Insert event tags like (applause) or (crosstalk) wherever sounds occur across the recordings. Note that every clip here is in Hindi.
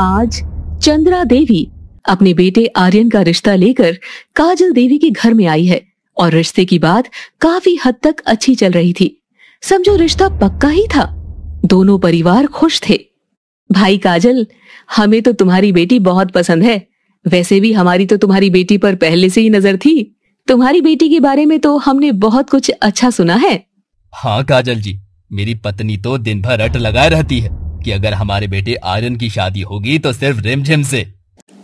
आज चंद्रा देवी अपने बेटे आर्यन का रिश्ता लेकर काजल देवी के घर में आई है और रिश्ते की बात काफी हद तक अच्छी चल रही थी समझो रिश्ता पक्का ही था दोनों परिवार खुश थे भाई काजल हमें तो तुम्हारी बेटी बहुत पसंद है वैसे भी हमारी तो तुम्हारी बेटी पर पहले से ही नजर थी तुम्हारी बेटी के बारे में तो हमने बहुत कुछ अच्छा सुना है हाँ काजल जी मेरी पत्नी तो दिन भर अट लगाए रहती है कि अगर हमारे बेटे आर्यन की शादी होगी तो सिर्फ रिमझिम से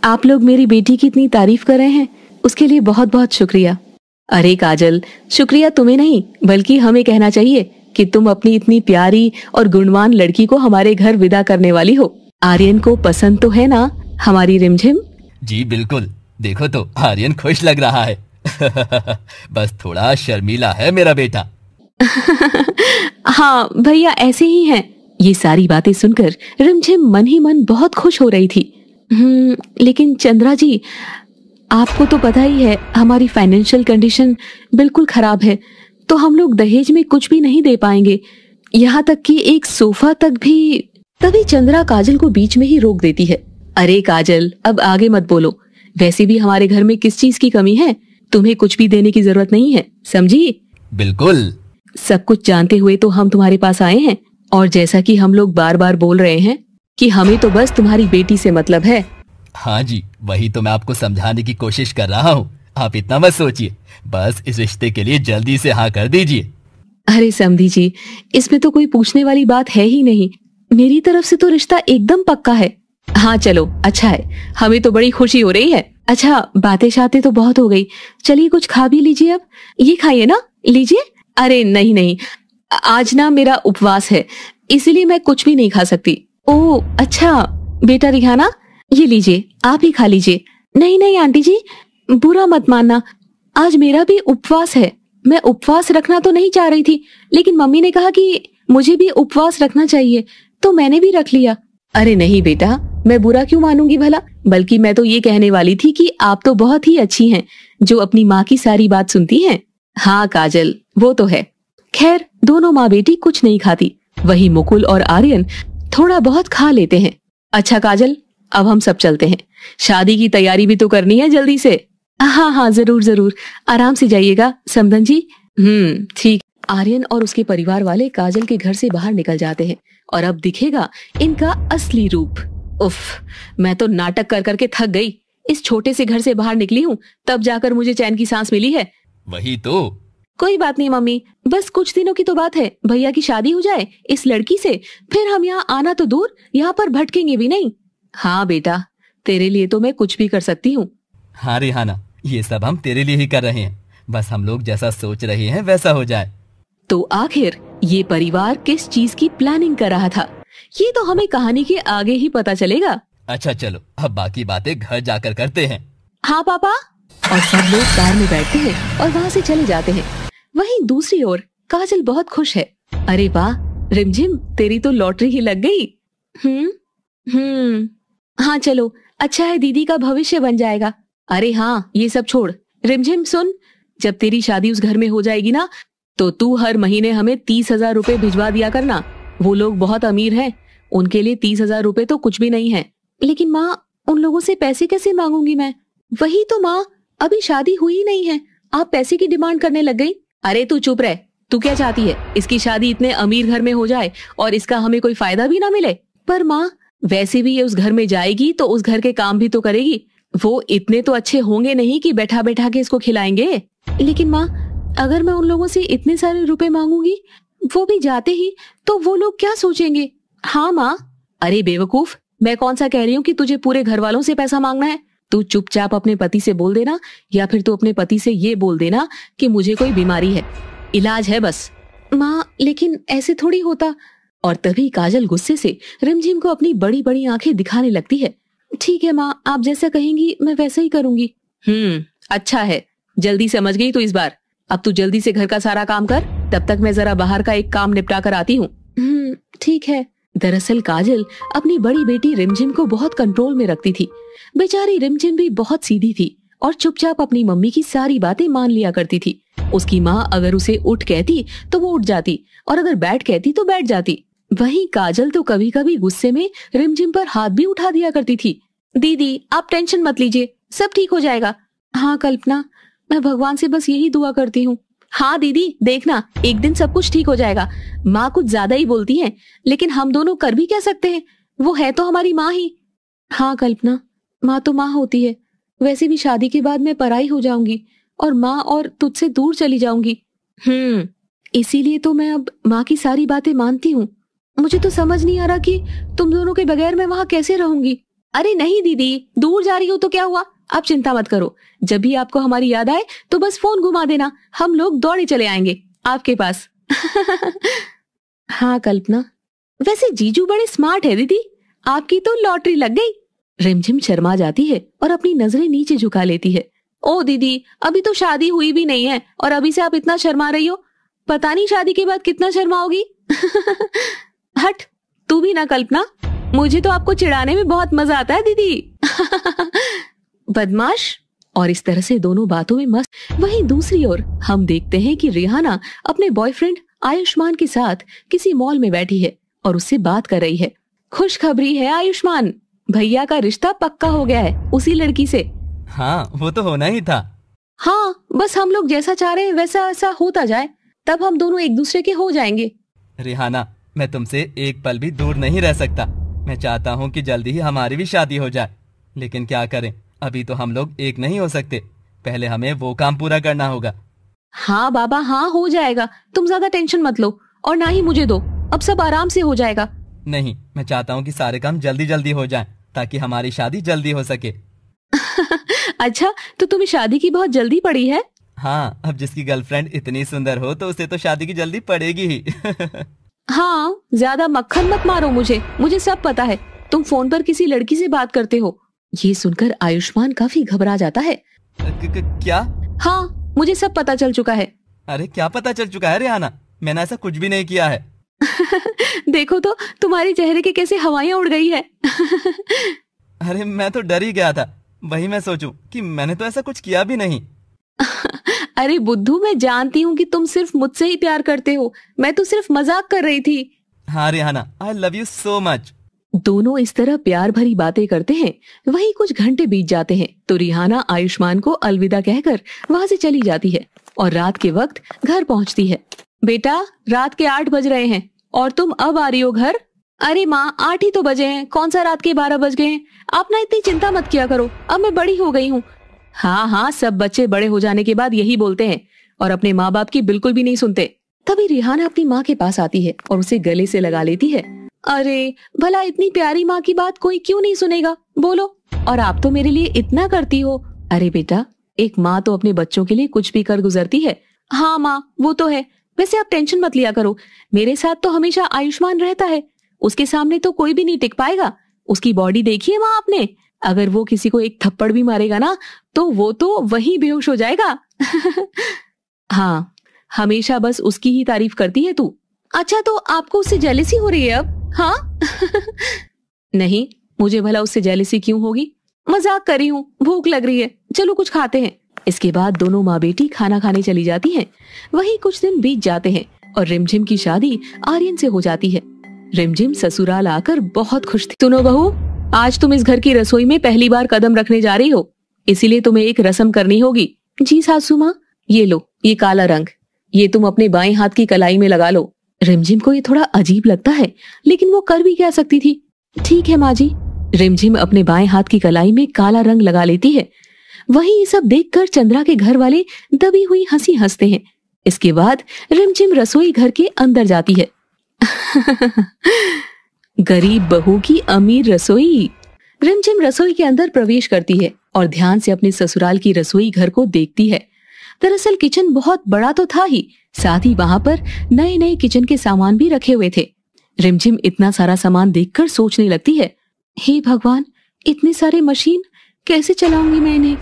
आप लोग मेरी बेटी की इतनी तारीफ कर रहे हैं उसके लिए बहुत बहुत शुक्रिया अरे काजल शुक्रिया तुम्हें नहीं बल्कि हमें कहना चाहिए कि तुम अपनी इतनी प्यारी और गुणवान लड़की को हमारे घर विदा करने वाली हो आर्यन को पसंद तो है ना हमारी रिमझिम जी बिल्कुल देखो तो आर्यन खुश लग रहा है (laughs) बस थोड़ा शर्मीला है मेरा बेटा (laughs) हाँ भैया ऐसे ही हैं ये सारी बातें सुनकर रिमझिम मन ही मन बहुत खुश हो रही थी हम्म, लेकिन चंद्रा जी आपको तो पता ही है हमारी फाइनेंशियल कंडीशन बिल्कुल खराब है तो हम लोग दहेज में कुछ भी नहीं दे पाएंगे यहाँ तक कि एक सोफा तक भी तभी चंद्रा काजल को बीच में ही रोक देती है अरे काजल अब आगे मत बोलो वैसे भी हमारे घर में किस चीज की कमी है तुम्हें कुछ भी देने की जरूरत नहीं है समझी बिल्कुल सब कुछ जानते हुए तो हम तुम्हारे पास आए हैं और जैसा कि हम लोग बार बार बोल रहे हैं कि हमें तो बस तुम्हारी बेटी से मतलब है हाँ जी वही तो मैं आपको समझाने की कोशिश कर रहा हूँ आप इतना मत सोचिए बस इस रिश्ते के लिए जल्दी से हाँ कर दीजिए अरे समधी जी इसमें तो कोई पूछने वाली बात है ही नहीं मेरी तरफ से तो रिश्ता एकदम पक्का है हाँ चलो अच्छा है हमें तो बड़ी खुशी हो रही है अच्छा बातें शाते तो बहुत हो गई चलिए कुछ खा भी लीजिए अब ये खाइए ना लीजिए अरे नहीं नहीं आज ना मेरा उपवास है इसीलिए मैं कुछ भी नहीं खा सकती ओ अच्छा बेटा रिहाना ये लीजिए आप ही खा लीजिए नहीं नहीं आंटी जी बुरा मत मानना आज मेरा भी उपवास है मैं उपवास रखना तो नहीं चाह रही थी लेकिन मम्मी ने कहा कि मुझे भी उपवास रखना चाहिए तो मैंने भी रख लिया अरे नहीं बेटा मैं बुरा क्यों मानूंगी भला बल्कि मैं तो ये कहने वाली थी कि आप तो बहुत ही अच्छी हैं जो अपनी माँ की सारी बात सुनती हैं हाँ काजल वो तो है खैर दोनों माँ बेटी कुछ नहीं खाती वही मुकुल और आर्यन थोड़ा बहुत खा लेते हैं अच्छा काजल अब हम सब चलते हैं शादी की तैयारी भी तो करनी है जल्दी से हाँ हाँ जरूर जरूर आराम से जाइएगा समधन जी हम्म ठीक आर्यन और उसके परिवार वाले काजल के घर से बाहर निकल जाते हैं और अब दिखेगा इनका असली रूप उफ मैं तो नाटक कर करके थक गई इस छोटे से घर से बाहर निकली हूँ तब जाकर मुझे चैन की सांस मिली है वही तो कोई बात नहीं मम्मी बस कुछ दिनों की तो बात है भैया की शादी हो जाए इस लड़की से फिर हम यहाँ आना तो दूर यहाँ पर भटकेंगे भी नहीं हाँ बेटा तेरे लिए तो मैं कुछ भी कर सकती हूँ हाँ रिहाना ये सब हम तेरे लिए ही कर रहे हैं बस हम लोग जैसा सोच रहे हैं वैसा हो जाए तो आखिर ये परिवार किस चीज की प्लानिंग कर रहा था ये तो हमें कहानी के आगे ही पता चलेगा अच्छा चलो अब बाकी बातें घर जाकर करते हैं हाँ पापा और सब लोग कार में बैठते हैं और वहाँ से चले जाते हैं वहीं दूसरी ओर काजल बहुत खुश है अरे वाह रिमझिम तेरी तो लॉटरी ही लग गई हम्म हम्म हाँ चलो अच्छा है दीदी का भविष्य बन जाएगा अरे हाँ ये सब छोड़ रिमझिम सुन जब तेरी शादी उस घर में हो जाएगी ना तो तू हर महीने हमें तीस हजार रूपए भिजवा दिया करना वो लोग बहुत अमीर हैं उनके लिए तीस हजार रूपए तो कुछ भी नहीं है लेकिन माँ उन लोगों से पैसे कैसे मांगूंगी मैं वही तो माँ अभी शादी हुई नहीं है आप पैसे की डिमांड करने लग गई अरे तू चुप रह तू क्या चाहती है इसकी शादी इतने अमीर घर में हो जाए और इसका हमें कोई फायदा भी ना मिले पर माँ वैसे भी ये उस घर में जाएगी तो उस घर के काम भी तो करेगी वो इतने तो अच्छे होंगे नहीं कि बैठा बैठा के इसको खिलाएंगे लेकिन माँ अगर मैं उन लोगों से इतने सारे रुपए मांगूंगी वो भी जाते ही तो वो लोग क्या सोचेंगे हाँ माँ अरे बेवकूफ मैं कौन सा कह रही हूँ कि तुझे पूरे घर वालों से पैसा मांगना है तू चुपचाप अपने पति से बोल देना या फिर तू अपने पति से ये बोल देना कि मुझे कोई बीमारी है इलाज है बस माँ लेकिन ऐसे थोड़ी होता और तभी काजल गुस्से से रिमझिम को अपनी बड़ी बड़ी आंखें दिखाने लगती है ठीक है माँ आप जैसा कहेंगी मैं वैसा ही करूंगी हम्म अच्छा है जल्दी समझ गई तो इस बार अब तू जल्दी से घर का सारा काम कर तब तक मैं जरा बाहर का एक काम निपटा कर आती हूँ हम्म, ठीक है दरअसल काजल अपनी बड़ी बेटी रिमझिम को बहुत कंट्रोल में रखती थी बेचारी रिमझिम भी बहुत सीधी थी और चुपचाप अपनी मम्मी की सारी बातें मान लिया करती थी उसकी माँ अगर उसे उठ कहती तो वो उठ जाती और अगर बैठ कहती तो बैठ जाती वहीं काजल तो कभी कभी गुस्से में रिमझिम पर हाथ भी उठा दिया करती थी दीदी आप टेंशन मत लीजिए सब ठीक हो जाएगा हाँ कल्पना मैं भगवान से बस यही दुआ करती हूँ हाँ दीदी देखना एक दिन सब कुछ ठीक हो जाएगा माँ कुछ ज्यादा ही बोलती है लेकिन हम दोनों कर भी क्या सकते हैं वो है तो हमारी माँ ही हाँ कल्पना माँ तो माँ होती है वैसे भी शादी के बाद मैं पराई हो जाऊंगी और माँ और तुझसे दूर चली जाऊंगी हम्म इसीलिए तो मैं अब माँ की सारी बातें मानती हूँ मुझे तो समझ नहीं आ रहा कि तुम दोनों के बगैर मैं वहाँ कैसे रहूंगी अरे नहीं दीदी दूर जा रही हो तो क्या हुआ आप चिंता मत करो जब भी आपको हमारी याद आए तो बस फोन घुमा देना हम लोग दौड़े चले आएंगे आपके पास हाँ कल्पना वैसे जीजू बड़े स्मार्ट है दीदी आपकी तो लॉटरी लग गई रिमझिम शर्मा जाती है और अपनी नजरें नीचे झुका लेती है ओ दीदी अभी तो शादी हुई भी नहीं है और अभी से आप इतना शर्मा रही हो पता नहीं शादी के बाद कितना शर्माओगी (laughs) हट तू भी ना कल्पना मुझे तो आपको चिढ़ाने में बहुत मजा आता है दीदी (laughs) बदमाश और इस तरह से दोनों बातों में मस्त वहीं दूसरी ओर हम देखते हैं कि रिहाना अपने बॉयफ्रेंड आयुष्मान के साथ किसी मॉल में बैठी है और उससे बात कर रही है खुशखबरी है आयुष्मान भैया का रिश्ता पक्का हो गया है उसी लड़की से हाँ वो तो होना ही था हाँ बस हम लोग जैसा चाह रहे हैं वैसा ऐसा होता जाए तब हम दोनों एक दूसरे के हो जाएंगे रिहाना मैं तुमसे एक पल भी दूर नहीं रह सकता मैं चाहता हूँ कि जल्दी ही हमारी भी शादी हो जाए लेकिन क्या करें अभी तो हम लोग एक नहीं हो सकते पहले हमें वो काम पूरा करना होगा हाँ बाबा हाँ हो जाएगा तुम ज्यादा टेंशन मत लो और ना ही मुझे दो अब सब आराम से हो जाएगा नहीं मैं चाहता हूँ कि सारे काम जल्दी जल्दी हो जाए ताकि हमारी शादी जल्दी हो सके (laughs) अच्छा तो तुम्हें शादी की बहुत जल्दी पड़ी है हाँ अब जिसकी गर्लफ्रेंड इतनी सुंदर हो तो उसे तो शादी की जल्दी पड़ेगी ही (laughs) हाँ ज्यादा मक्खन मत मारो मुझे मुझे सब पता है तुम फोन पर किसी लड़की से बात करते हो ये सुनकर आयुष्मान काफी घबरा जाता है क्या हाँ मुझे सब पता चल चुका है अरे क्या पता चल चुका है रेहाना मैंने ऐसा कुछ भी नहीं किया है (laughs) देखो तो तुम्हारे चेहरे के कैसे हवाएं उड़ गई है अरे मैं तो डर ही गया था वही मैं सोचूं कि मैंने तो ऐसा कुछ किया भी नहीं (laughs) अरे बुद्धू मैं जानती हूँ कि तुम सिर्फ मुझसे ही प्यार करते हो मैं तो सिर्फ मजाक कर रही थी हाँ Rehana I love you so much दोनों इस तरह प्यार भरी बातें करते हैं वही कुछ घंटे बीत जाते हैं तो रिहाना आयुष्मान को अलविदा कहकर वहाँ से चली जाती है और रात के वक्त घर पहुँचती है बेटा रात के आठ बज रहे हैं और तुम अब आ रही हो घर अरे माँ आठ ही तो बजे हैं कौन सा रात के बारह बज गए हैं आप ना इतनी चिंता मत किया करो अब मैं बड़ी हो गई हूँ हाँ हाँ सब बच्चे बड़े हो जाने के बाद यही बोलते हैं और अपने माँ बाप की बिल्कुल भी नहीं सुनते तभी रिहाना अपनी माँ के पास आती है और उसे गले से लगा लेती है अरे भला इतनी प्यारी माँ की बात कोई क्यों नहीं सुनेगा बोलो और आप तो मेरे लिए इतना करती हो अरे बेटा एक माँ तो अपने बच्चों के लिए कुछ भी कर गुजरती है हाँ माँ वो तो है वैसे आप टेंशन मत लिया करो मेरे साथ तो हमेशा आयुष्मान रहता है उसके सामने तो कोई भी नहीं टिक पाएगा उसकी बॉडी देखी है माँ आपने अगर वो किसी को एक थप्पड़ भी मारेगा ना तो वो तो वही बेहोश हो जाएगा (laughs) हाँ हमेशा बस उसकी ही तारीफ करती है तू अच्छा तो आपको उससे जेलिसी हो रही है अब हाँ (laughs) नहीं मुझे भला उससे जेलिसी क्यों होगी मजाक करी हूँ भूख लग रही है चलो कुछ खाते हैं इसके बाद दोनों माँ बेटी खाना खाने चली जाती हैं। वही कुछ दिन बीत जाते हैं और रिमझिम की शादी आर्यन से हो जाती है रिमझिम ससुराल आकर बहुत खुश थी सुनो बहू आज तुम इस घर की रसोई में पहली बार कदम रखने जा रही हो इसीलिए तुम्हें एक रसम करनी होगी जी सासू माँ ये लो ये काला रंग ये तुम अपने बाएं हाथ की कलाई में लगा लो रिमझिम को ये थोड़ा अजीब लगता है लेकिन वो कर भी क्या सकती थी ठीक है माँ जी रिमझिम अपने बाएं हाथ की कलाई में काला रंग लगा लेती है वही ये सब देखकर चंद्रा के घर वाले दबी हुई हंसी हंसते हैं इसके बाद रिमझिम रसोई घर के अंदर जाती है (laughs) गरीब बहू की अमीर रसोई रिमझिम रसोई के अंदर प्रवेश करती है और ध्यान से अपने ससुराल की रसोई घर को देखती है दरअसल किचन बहुत बड़ा तो था ही साथ ही वहाँ पर नए नए किचन के सामान भी रखे हुए थे रिमझिम इतना सारा सामान देखकर सोचने लगती है हे भगवान इतने सारे मशीन कैसे चलाऊंगी मैं इन्हें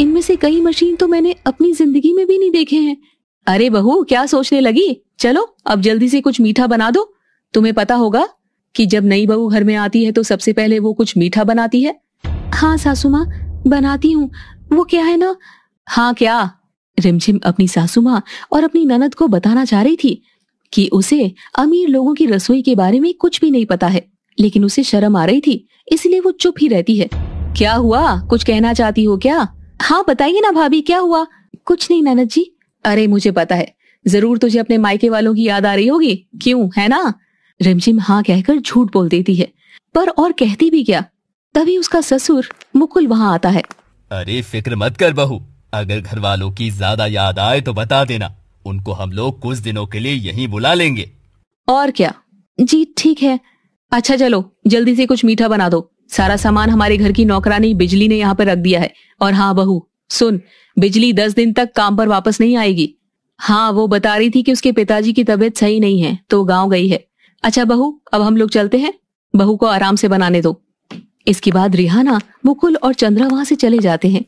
इनमें से कई मशीन तो मैंने अपनी जिंदगी में भी नहीं देखे हैं अरे बहू क्या सोचने लगी चलो अब जल्दी से कुछ मीठा बना दो तुम्हें पता होगा कि जब नई बहू घर में आती है तो सबसे पहले वो कुछ मीठा बनाती है हाँ सासू माँ बनाती हूँ वो क्या है ना हाँ क्या रिमझिम अपनी सासू माँ और अपनी ननद को बताना चाह रही थी कि उसे अमीर लोगों की रसोई के बारे में कुछ भी नहीं पता है लेकिन उसे शर्म आ रही थी इसलिए वो चुप ही रहती है क्या हुआ कुछ कहना चाहती हो क्या हाँ बताइए ना भाभी क्या हुआ कुछ नहीं ननद जी अरे मुझे पता है जरूर तुझे अपने मायके वालों की याद आ रही होगी क्यों है ना रिमझिम हाँ कहकर झूठ बोल देती है पर और कहती भी क्या तभी उसका ससुर मुकुल वहाँ आता है अरे फिक्र मत कर बहू अगर घर वालों की ज्यादा याद आए तो बता देना उनको हम लोग कुछ दिनों के लिए यहीं बुला लेंगे और क्या जी ठीक है अच्छा चलो जल्दी से कुछ मीठा बना दो सारा सामान हमारे घर की नौकरानी बिजली ने यहाँ पर रख दिया है और हाँ बहू सुन बिजली दस दिन तक काम पर वापस नहीं आएगी हाँ वो बता रही थी कि उसके पिताजी की तबीयत सही नहीं है तो गाँव गई है अच्छा बहू अब हम लोग चलते हैं बहू को आराम से बनाने दो इसके बाद रिहाना मुकुल और चंद्रा वहां से चले जाते हैं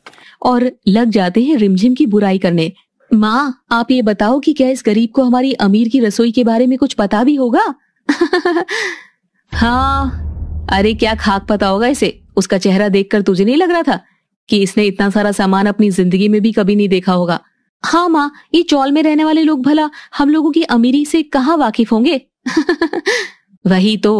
और लग जाते हैं रिमझिम की बुराई करने माँ आप ये बताओ कि क्या इस गरीब को हमारी अमीर की रसोई के बारे में कुछ पता भी होगा (laughs) हाँ अरे क्या खाक पता होगा इसे उसका चेहरा देखकर तुझे नहीं लग रहा था कि इसने इतना सारा सामान अपनी जिंदगी में भी कभी नहीं देखा होगा हाँ माँ ये चौल में रहने वाले लोग भला हम लोगों की अमीरी से कहाँ वाकिफ होंगे (laughs) वही तो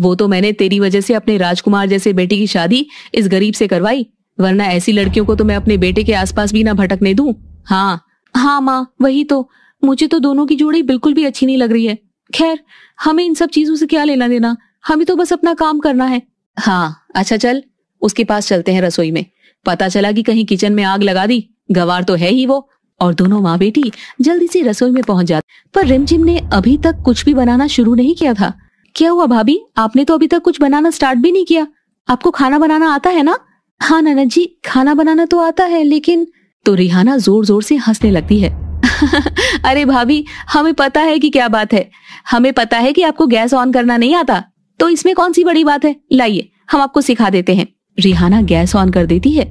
वो तो मैंने तेरी वजह से अपने राजकुमार जैसे बेटे की शादी इस गरीब से करवाई वरना ऐसी लड़कियों को तो मैं अपने बेटे के आसपास भी ना भटकने दूं हाँ हाँ माँ वही तो मुझे तो दोनों की जोड़ी बिल्कुल भी अच्छी नहीं लग रही है खैर हमें इन सब चीजों से क्या लेना देना हमें तो बस अपना काम करना है हाँ अच्छा चल उसके पास चलते हैं रसोई में पता चला कि कहीं किचन में आग लगा दी गवार तो है ही वो और दोनों माँ बेटी जल्दी से रसोई में पहुंच जाते पर रिमझिम ने अभी तक कुछ भी बनाना शुरू नहीं किया था क्या हुआ भाभी आपने तो अभी तक कुछ बनाना स्टार्ट भी नहीं किया आपको खाना बनाना आता है ना हाँ नाना जी खाना बनाना तो आता है लेकिन तो रिहाना जोर जोर से हंसने लगती है (laughs) अरे भाभी हमें पता है कि क्या बात है हमें पता है कि आपको गैस ऑन करना नहीं आता तो इसमें कौन सी बड़ी बात है लाइए हम आपको सिखा देते हैं रिहाना गैस ऑन कर देती है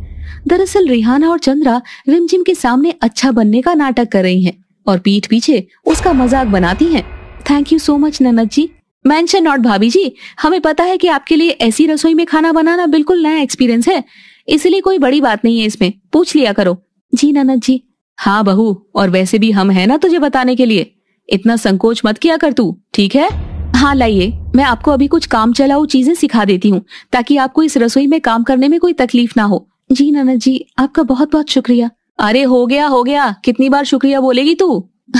दरअसल रिहाना और चंद्रा रिमझिम के सामने अच्छा बनने का नाटक कर रही हैं और पीठ पीछे उसका मजाक बनाती हैं। थैंक यू सो मच ननद जी मैंशन नॉट भाभी जी हमें पता है कि आपके लिए ऐसी रसोई में खाना बनाना बिल्कुल नया एक्सपीरियंस है इसलिए कोई बड़ी बात नहीं है इसमें पूछ लिया करो जी ननद जी हाँ बहू और वैसे भी हम है ना तुझे बताने के लिए इतना संकोच मत किया कर तू ठीक है हाँ लाइए मैं आपको अभी कुछ काम चलाऊ चीजें सिखा देती हूँ ताकि आपको इस रसोई में काम करने में कोई तकलीफ ना हो जी नाना जी आपका बहुत बहुत शुक्रिया अरे हो गया हो गया कितनी बार शुक्रिया बोलेगी तू (laughs)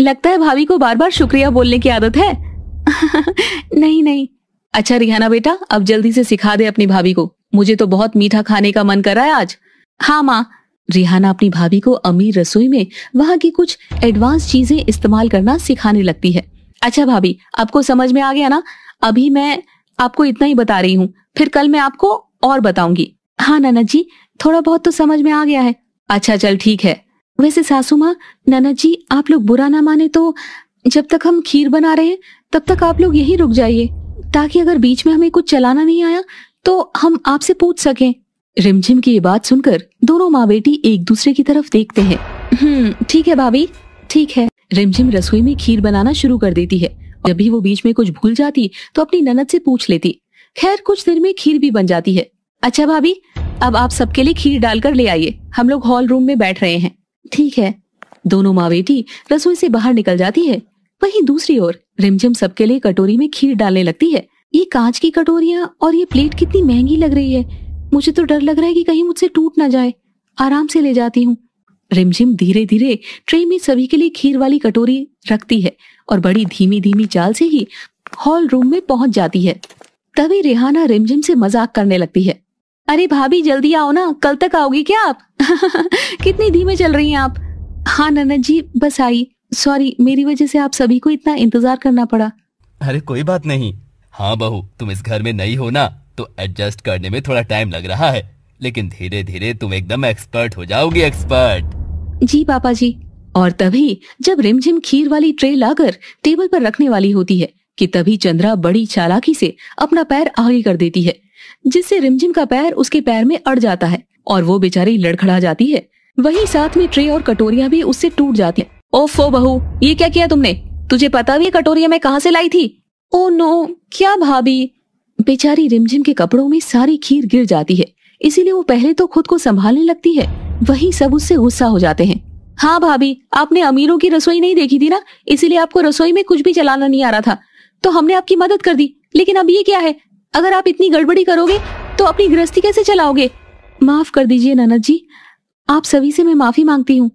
लगता है भाभी को बार बार शुक्रिया बोलने की आदत है (laughs) नहीं नहीं अच्छा रिहाना बेटा अब जल्दी से सिखा दे अपनी भाभी को मुझे तो बहुत मीठा खाने का मन कर रहा है आज हाँ माँ रिहाना अपनी भाभी को अमीर रसोई में वहाँ की कुछ एडवांस चीजें इस्तेमाल करना सिखाने लगती है अच्छा भाभी आपको समझ में आ गया ना अभी मैं आपको इतना ही बता रही हूँ फिर कल मैं आपको और बताऊंगी हाँ ननद जी थोड़ा बहुत तो समझ में आ गया है अच्छा चल ठीक है वैसे सासू माँ ननद जी आप लोग बुरा ना माने तो जब तक हम खीर बना रहे हैं तब तक आप लोग यही रुक जाइए ताकि अगर बीच में हमें कुछ चलाना नहीं आया तो हम आपसे पूछ सकें रिमझिम की ये बात सुनकर दोनों माँ बेटी एक दूसरे की तरफ देखते हैं हम्म, ठीक है भाभी ठीक है रिमझिम रसोई में खीर बनाना शुरू कर देती है जब भी वो बीच में कुछ भूल जाती तो अपनी ननद से पूछ लेती खैर कुछ देर में खीर भी बन जाती है अच्छा भाभी अब आप सबके लिए खीर डालकर ले आइए हम लोग हॉल रूम में बैठ रहे हैं ठीक है दोनों माँ बेटी रसोई से बाहर निकल जाती है वहीं दूसरी ओर रिमझिम सबके लिए कटोरी में खीर डालने लगती है ये कांच की कटोरिया और ये प्लेट कितनी महंगी लग रही है मुझे तो डर लग रहा है कि कहीं मुझसे टूट ना जाए आराम से ले जाती हूँ रिमझिम धीरे धीरे ट्रे में सभी के लिए खीर वाली कटोरी रखती है और बड़ी धीमी धीमी चाल से ही हॉल रूम में पहुंच जाती है तभी रिहाना रिमझिम से मजाक करने लगती है अरे भाभी जल्दी आओ ना कल तक आओगी क्या आप (laughs) कितनी धीमे चल रही हैं आप हाँ ननद जी बस आई सॉरी मेरी वजह से आप सभी को इतना इंतजार करना पड़ा अरे कोई बात नहीं हाँ बहू तुम इस घर में नई हो ना तो एडजस्ट करने में थोड़ा टाइम लग रहा है लेकिन धीरे धीरे तुम एकदम एक्सपर्ट हो जाओगी एक्सपर्ट जी पापा जी और तभी जब रिमझिम खीर वाली ट्रे लाकर टेबल पर रखने वाली होती है कि तभी चंद्रा बड़ी चालाकी से अपना पैर आगे कर देती है जिससे रिमझिम का पैर उसके पैर में अड़ जाता है और वो बेचारी लड़खड़ा जाती है वही साथ में ट्रे और कटोरिया भी उससे टूट जाती है ओफो बहू ये क्या किया तुमने तुझे पता भी कटोरिया मैं कहाँ से लाई थी ओ नो क्या भाभी बेचारी रिमझिम के कपड़ों में सारी खीर गिर जाती है इसीलिए वो पहले तो खुद को संभालने लगती है वही सब उससे गुस्सा हो जाते हैं हाँ भाभी आपने अमीरों की रसोई नहीं देखी थी ना इसीलिए आपको रसोई में कुछ भी चलाना नहीं आ रहा था तो हमने आपकी मदद कर दी लेकिन अब ये क्या है अगर आप इतनी गड़बड़ी करोगे तो अपनी गृहस्थी कैसे चलाओगे माफ कर दीजिए ननद जी आप सभी से मैं माफी मांगती हूँ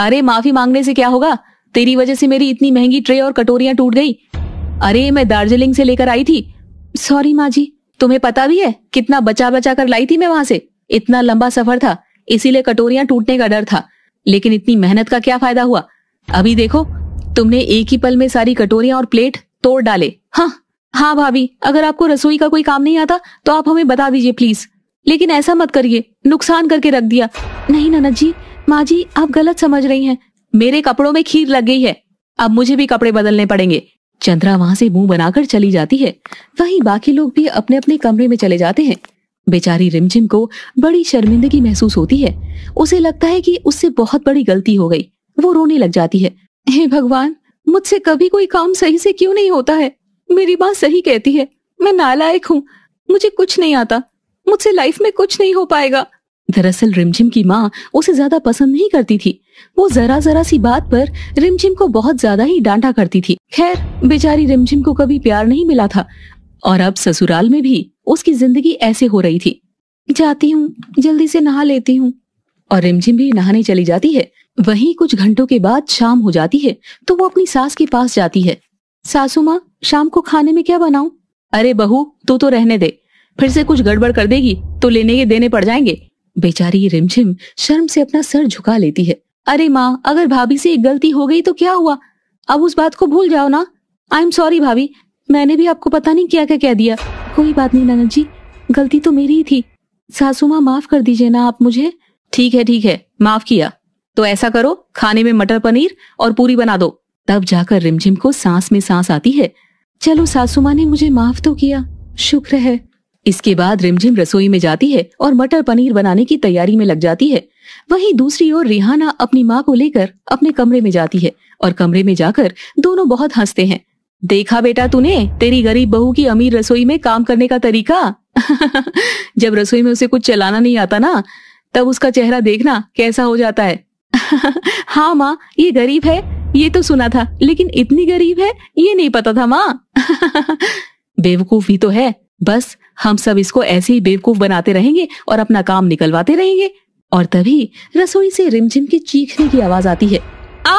अरे माफी मांगने से क्या होगा तेरी वजह से मेरी इतनी महंगी ट्रे और कटोरियां टूट गई अरे मैं दार्जिलिंग से लेकर आई थी सॉरी माँ जी तुम्हें पता भी है कितना बचा बचा कर लाई थी मैं वहां से इतना लंबा सफर था इसीलिए कटोरियां टूटने का डर था लेकिन इतनी मेहनत का क्या फायदा हुआ अभी देखो तुमने एक ही पल में सारी कटोरियां और प्लेट तोड़ डाले हाँ हाँ भाभी अगर आपको रसोई का कोई काम नहीं आता तो आप हमें बता दीजिए प्लीज लेकिन ऐसा मत करिए नुकसान करके रख दिया नहीं ननद जी माँ जी आप गलत समझ रही हैं मेरे कपड़ों में खीर लग गई है अब मुझे भी कपड़े बदलने पड़ेंगे चंद्रा वहां से मुंह बनाकर चली जाती है वहीं बाकी लोग भी अपने अपने कमरे में चले जाते हैं बेचारी रिमझिम को बड़ी शर्मिंदगी महसूस होती है उसे लगता है कि उससे बहुत बड़ी गलती हो गई वो रोने लग जाती है हे भगवान मुझसे कभी कोई काम सही से क्यों नहीं होता है मेरी बात सही कहती है मैं नालायक हूँ मुझे कुछ नहीं आता मुझसे लाइफ में कुछ नहीं हो पाएगा दरअसल रिमझिम की माँ उसे ज्यादा पसंद नहीं करती थी वो जरा जरा सी बात पर रिमझिम को बहुत ज्यादा ही डांटा करती थी खैर बेचारी रिमझिम को कभी प्यार नहीं मिला था और अब ससुराल में भी उसकी जिंदगी ऐसे हो रही थी जाती हूँ जल्दी से नहा लेती हूँ और रिमझिम भी नहाने चली जाती है वहीं कुछ घंटों के बाद शाम हो जाती है तो वो अपनी सास के पास जाती है सासू माँ शाम को खाने में क्या बनाऊ अरे बहू तू तो रहने दे फिर से कुछ गड़बड़ कर देगी तो लेने के देने पड़ जाएंगे बेचारी रिमझिम शर्म से अपना सर झुका लेती है अरे माँ अगर भाभी से एक गलती हो गई तो क्या हुआ अब उस बात को भूल जाओ ना आई एम सॉरी भाभी मैंने भी आपको पता नहीं क्या क्या कह दिया कोई बात नहीं ननद जी गलती तो मेरी ही थी सासू माँ माफ कर दीजिए ना आप मुझे ठीक है ठीक है माफ किया तो ऐसा करो खाने में मटर पनीर और पूरी बना दो तब जाकर रिमझिम को सांस में सांस आती है चलो सासू माँ ने मुझे माफ तो किया शुक्र है इसके बाद रिमझिम रसोई में जाती है और मटर पनीर बनाने की तैयारी में लग जाती है वहीं दूसरी ओर रिहाना अपनी माँ को लेकर अपने कमरे में जाती है और कमरे में जाकर दोनों बहुत हंसते हैं देखा बेटा तूने तेरी गरीब बहू की अमीर रसोई में काम करने का तरीका (laughs) जब रसोई में उसे कुछ चलाना नहीं आता ना तब उसका चेहरा देखना कैसा हो जाता है (laughs) हाँ माँ ये गरीब है ये तो सुना था लेकिन इतनी गरीब है ये नहीं पता था माँ (laughs) बेवकूफ तो है बस हम सब इसको ऐसे ही बेवकूफ बनाते रहेंगे और अपना काम निकलवाते रहेंगे और तभी रसोई से रिमझिम की चीखने की आवाज आती है आ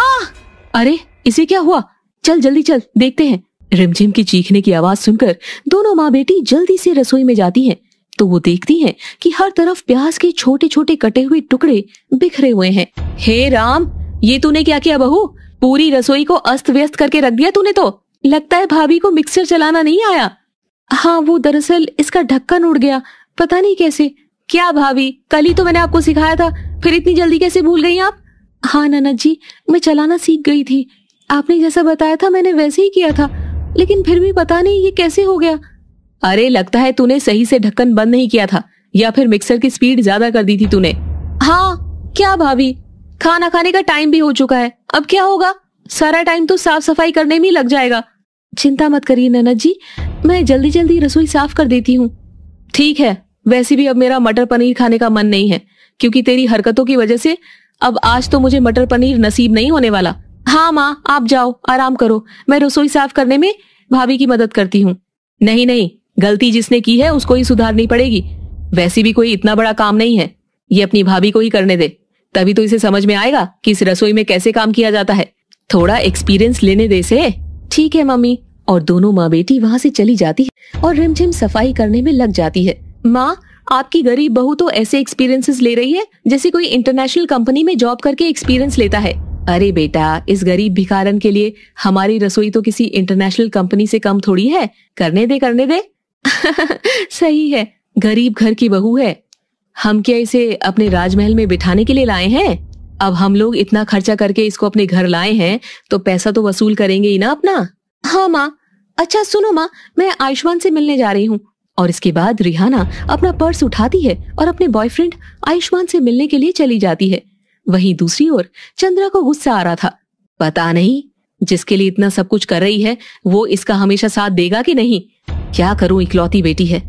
अरे इसे क्या हुआ चल जल्दी चल देखते हैं रिमझिम की चीखने की आवाज सुनकर दोनों माँ बेटी जल्दी से रसोई में जाती हैं तो वो देखती है कि हर तरफ प्याज के छोटे छोटे कटे हुए टुकड़े बिखरे हुए हैं हे राम ये तूने क्या किया बहू पूरी रसोई को अस्त व्यस्त करके रख दिया तूने तो लगता है भाभी को मिक्सर चलाना नहीं आया हाँ वो दरअसल इसका ढक्कन उड़ गया पता नहीं कैसे क्या भाभी कल ही तो मैंने आपको सिखाया था फिर इतनी जल्दी कैसे भूल गई आप हाँ ननद जी मैं चलाना सीख गई थी आपने जैसा बताया था मैंने वैसे ही किया था लेकिन फिर भी पता नहीं ये कैसे हो गया अरे लगता है तूने सही से ढक्कन बंद नहीं किया था या फिर मिक्सर की स्पीड ज्यादा कर दी थी तूने हाँ क्या भाभी खाना खाने का टाइम भी हो चुका है अब क्या होगा सारा टाइम तो साफ सफाई करने में ही लग जाएगा चिंता मत करिए ननद जी मैं जल्दी जल्दी रसोई साफ कर देती हूँ ठीक है वैसे भी अब मेरा मटर पनीर खाने का मन नहीं है क्योंकि तेरी हरकतों की वजह से अब आज तो मुझे मटर पनीर नसीब नहीं होने वाला हाँ माँ आप जाओ आराम करो मैं रसोई साफ करने में भाभी की मदद करती हूँ नहीं नहीं गलती जिसने की है उसको ही सुधारनी पड़ेगी वैसे भी कोई इतना बड़ा काम नहीं है ये अपनी भाभी को ही करने दे तभी तो इसे समझ में आएगा कि इस रसोई में कैसे काम किया जाता है थोड़ा एक्सपीरियंस लेने दे से ठीक है मम्मी और दोनों माँ बेटी वहाँ से चली जाती है और रिमझिम सफाई करने में लग जाती है माँ आपकी गरीब बहू तो ऐसे एक्सपीरियंसेस ले रही है जैसे कोई इंटरनेशनल कंपनी में जॉब करके एक्सपीरियंस लेता है अरे बेटा इस गरीब भिखारन के लिए हमारी रसोई तो किसी इंटरनेशनल कंपनी से कम थोड़ी है करने दे करने दे (laughs) सही है गरीब घर की बहू है हम क्या इसे अपने राजमहल में बिठाने के लिए लाए हैं अब हम लोग इतना खर्चा करके इसको अपने घर लाए हैं तो पैसा तो वसूल करेंगे ही ना अपना हाँ माँ अच्छा सुनो माँ मैं आयुष्मान से मिलने जा रही हूँ और इसके बाद रिहाना अपना पर्स उठाती है और अपने बॉयफ्रेंड आयुष्मान से मिलने के लिए चली जाती है वहीं दूसरी ओर चंद्रा को गुस्सा आ रहा था पता नहीं जिसके लिए इतना सब कुछ कर रही है वो इसका हमेशा साथ देगा कि नहीं क्या करूं इकलौती बेटी है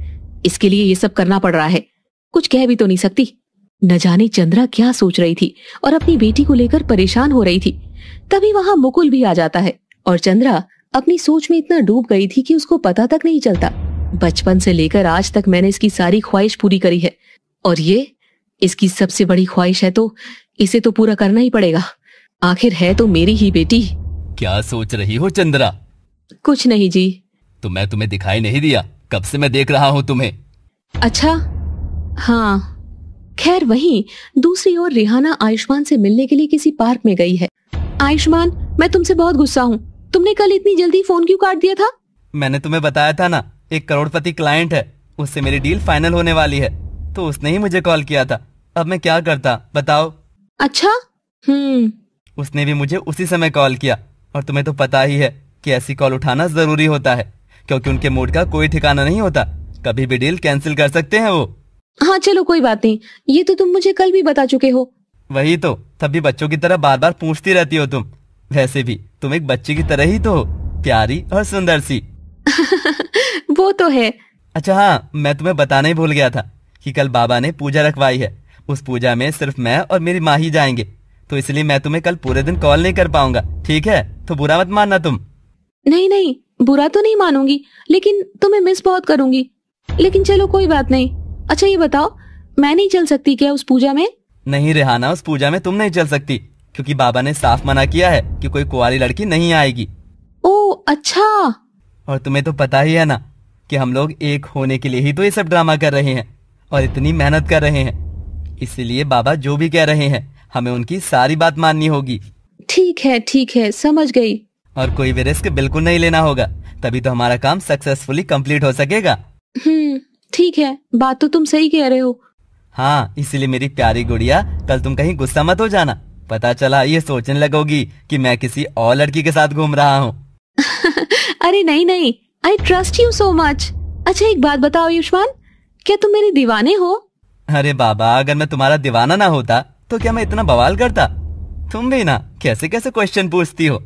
इसके लिए ये सब करना पड़ रहा है कुछ कह भी तो नहीं सकती न जाने चंद्रा क्या सोच रही थी और अपनी बेटी को लेकर परेशान हो रही थी तभी वहां मुकुल भी आ जाता है और चंद्रा अपनी सोच में इतना डूब गई थी कि उसको पता तक नहीं चलता बचपन से लेकर आज तक मैंने इसकी सारी ख्वाहिश पूरी करी है और ये इसकी सबसे बड़ी ख्वाहिश है तो इसे तो पूरा करना ही पड़ेगा आखिर है तो मेरी ही बेटी क्या सोच रही हो चंद्रा कुछ नहीं जी तो मैं तुम्हें दिखाई नहीं दिया कब से मैं देख रहा हूँ तुम्हें अच्छा हाँ खैर वही दूसरी ओर रिहाना आयुष्मान से मिलने के लिए किसी पार्क में गई है आयुष्मान मैं तुमसे बहुत गुस्सा हूँ तुमने कल इतनी जल्दी फोन क्यों काट दिया था मैंने तुम्हें बताया था ना एक करोड़पति क्लाइंट है उससे मेरी डील फाइनल होने वाली है तो उसने ही मुझे कॉल किया था अब मैं क्या करता बताओ अच्छा हम्म उसने भी मुझे उसी समय कॉल किया और तुम्हें तो पता ही है कि ऐसी कॉल उठाना जरूरी होता है क्योंकि उनके मूड का कोई ठिकाना नहीं होता कभी भी डील कैंसिल कर सकते हैं वो हाँ चलो कोई बात नहीं ये तो तुम मुझे कल भी बता चुके हो वही तो तभी बच्चों की तरह बार बार पूछती रहती हो तुम वैसे भी तुम एक बच्चे की तरह ही तो हो प्यारी और सुंदर सी (laughs) वो तो है अच्छा हाँ मैं तुम्हें बताना ही भूल गया था कि कल बाबा ने पूजा रखवाई है उस पूजा में सिर्फ मैं और मेरी माँ ही जाएंगे तो इसलिए मैं तुम्हें कल पूरे दिन कॉल नहीं कर पाऊंगा ठीक है तो बुरा मत मानना तुम नहीं नहीं बुरा तो नहीं मानूंगी लेकिन तुम्हें मिस बहुत करूंगी लेकिन चलो कोई बात नहीं अच्छा ये बताओ मैं नहीं चल सकती क्या उस पूजा में नहीं रेहाना उस पूजा में तुम नहीं चल सकती क्योंकि बाबा ने साफ मना किया है कि कोई कुआरी लड़की नहीं आएगी ओ अच्छा और तुम्हें तो पता ही है ना कि हम लोग एक होने के लिए ही तो ये सब ड्रामा कर रहे हैं और इतनी मेहनत कर रहे हैं इसलिए बाबा जो भी कह रहे हैं हमें उनकी सारी बात माननी होगी ठीक है ठीक है समझ गई और कोई भी रिस्क बिल्कुल नहीं लेना होगा तभी तो हमारा काम सक्सेसफुली कंप्लीट हो सकेगा हम्म, ठीक है बात तो तुम सही कह रहे हो हाँ इसीलिए मेरी प्यारी गुड़िया कल तुम कहीं गुस्सा मत हो जाना पता चला ये सोचने लगोगी कि मैं किसी और लड़की के साथ घूम रहा हूँ (laughs) अरे नहीं नहीं I trust you so much अच्छा एक बात बताओ युष्मान क्या तुम मेरे दीवाने हो अरे बाबा अगर मैं तुम्हारा दीवाना ना होता तो क्या मैं इतना बवाल करता तुम भी ना कैसे कैसे क्वेश्चन पूछती हो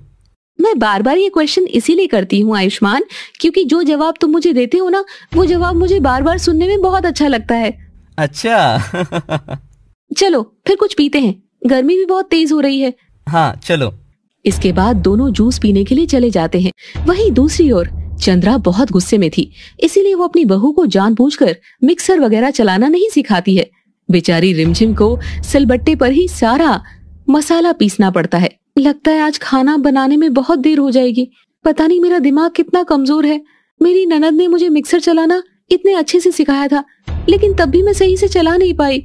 मैं बार बार ये क्वेश्चन इसीलिए करती हूँ आयुष्मान क्योंकि जो जवाब तुम मुझे देते हो ना वो जवाब मुझे बार बार सुनने में बहुत अच्छा लगता है अच्छा चलो फिर कुछ पीते हैं गर्मी भी बहुत तेज हो रही है हाँ चलो इसके बाद दोनों जूस पीने के लिए चले जाते हैं वहीं दूसरी ओर चंद्रा बहुत गुस्से में थी इसीलिए वो अपनी बहू को जानबूझकर मिक्सर वगैरह चलाना नहीं सिखाती है बेचारी रिमझिम को सिलबट्टे पर ही सारा मसाला पीसना पड़ता है लगता है आज खाना बनाने में बहुत देर हो जाएगी पता नहीं मेरा दिमाग कितना कमजोर है मेरी ननद ने मुझे मिक्सर चलाना इतने अच्छे से सिखाया था लेकिन तब भी मैं सही से चला नहीं पाई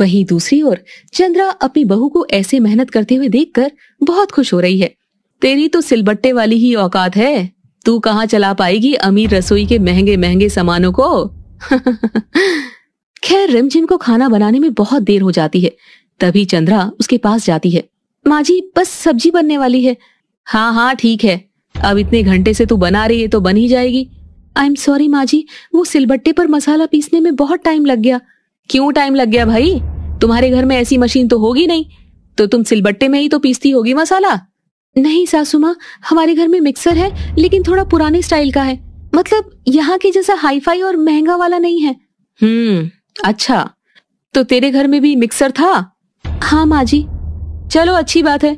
वहीं दूसरी ओर चंद्रा अपनी बहू को ऐसे मेहनत करते हुए देखकर बहुत खुश हो रही है तेरी तो सिलबट्टे वाली ही औकात है तू कहा चला पाएगी अमीर रसोई के महंगे महंगे सामानों को (laughs) खैर रिमझिम को खाना बनाने में बहुत देर हो जाती है तभी चंद्रा उसके पास जाती है माँ जी बस सब्जी बनने वाली है हाँ हाँ ठीक है अब इतने घंटे से तू बना रही है तो बन ही जाएगी आई एम सॉरी माँ जी वो सिलबट्टे पर मसाला पीसने में बहुत टाइम लग गया क्यों टाइम लग गया भाई तुम्हारे घर में ऐसी मशीन तो होगी नहीं तो तुम सिलबट्टे में ही तो पीसती होगी मसाला नहीं सासू माँ हमारे घर में मिक्सर है लेकिन थोड़ा पुराने स्टाइल का है मतलब यहाँ के जैसा हाईफाई और महंगा वाला नहीं है हम्म अच्छा तो तेरे घर में भी मिक्सर था हाँ माँ जी चलो अच्छी बात है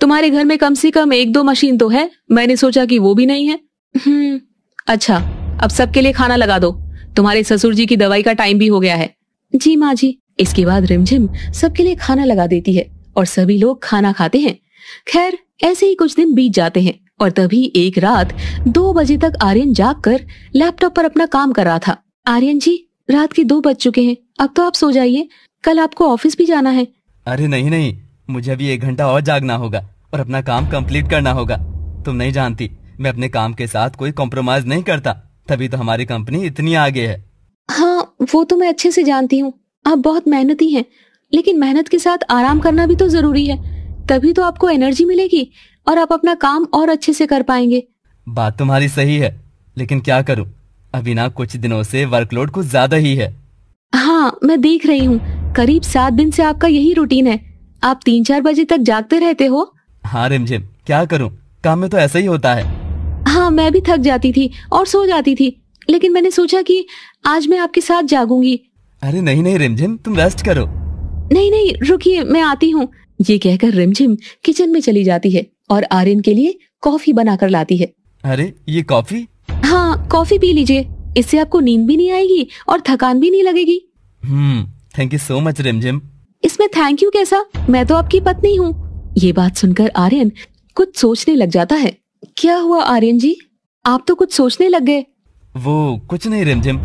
तुम्हारे घर में कम से कम एक दो मशीन तो है मैंने सोचा कि वो भी नहीं है हम्म, अच्छा अब सबके लिए खाना लगा दो तुम्हारे ससुर जी की दवाई का टाइम भी हो गया है जी माँ जी इसके बाद रिमझिम सबके लिए खाना लगा देती है और सभी लोग खाना खाते हैं खैर ऐसे ही कुछ दिन बीत जाते हैं और तभी एक रात दो बजे तक आर्यन जाग कर लैपटॉप पर अपना काम कर रहा था आर्यन जी रात के दो बज चुके हैं अब तो आप सो जाइए कल आपको ऑफिस भी जाना है अरे नहीं नहीं मुझे अभी एक घंटा और जागना होगा और अपना काम कंप्लीट करना होगा तुम नहीं जानती मैं अपने काम के साथ कोई कॉम्प्रोमाइज नहीं करता तभी तो हमारी कंपनी इतनी आगे है हाँ वो तो मैं अच्छे से जानती हूँ आप बहुत मेहनती हैं लेकिन मेहनत के साथ आराम करना भी तो जरूरी है तभी तो आपको एनर्जी मिलेगी और आप अपना काम और अच्छे से कर पाएंगे बात तुम्हारी सही है लेकिन क्या करूँ अभी ना कुछ दिनों से वर्कलोड कुछ ज्यादा ही है हाँ मैं देख रही हूँ करीब सात दिन से आपका यही रूटीन है आप तीन चार बजे तक जागते रहते हो हाँ रिमझिम क्या करूँ काम में तो ऐसा ही होता है हाँ मैं भी थक जाती थी और सो जाती थी लेकिन मैंने सोचा कि आज मैं आपके साथ जागूंगी अरे नहीं नहीं रिमझिम तुम रेस्ट करो नहीं नहीं रुकिए मैं आती हूँ ये कहकर रिमझिम किचन में चली जाती है और आर्यन के लिए कॉफी बनाकर लाती है अरे ये कॉफी हाँ कॉफी पी लीजिए इससे आपको नींद भी नहीं आएगी और थकान भी नहीं लगेगी थैंक यू सो मच रिमझिम इसमें थैंक यू कैसा मैं तो आपकी पत्नी हूँ ये बात सुनकर आर्यन कुछ सोचने लग जाता है क्या हुआ आर्यन जी आप तो कुछ सोचने लग गए वो कुछ नहीं रिमझिम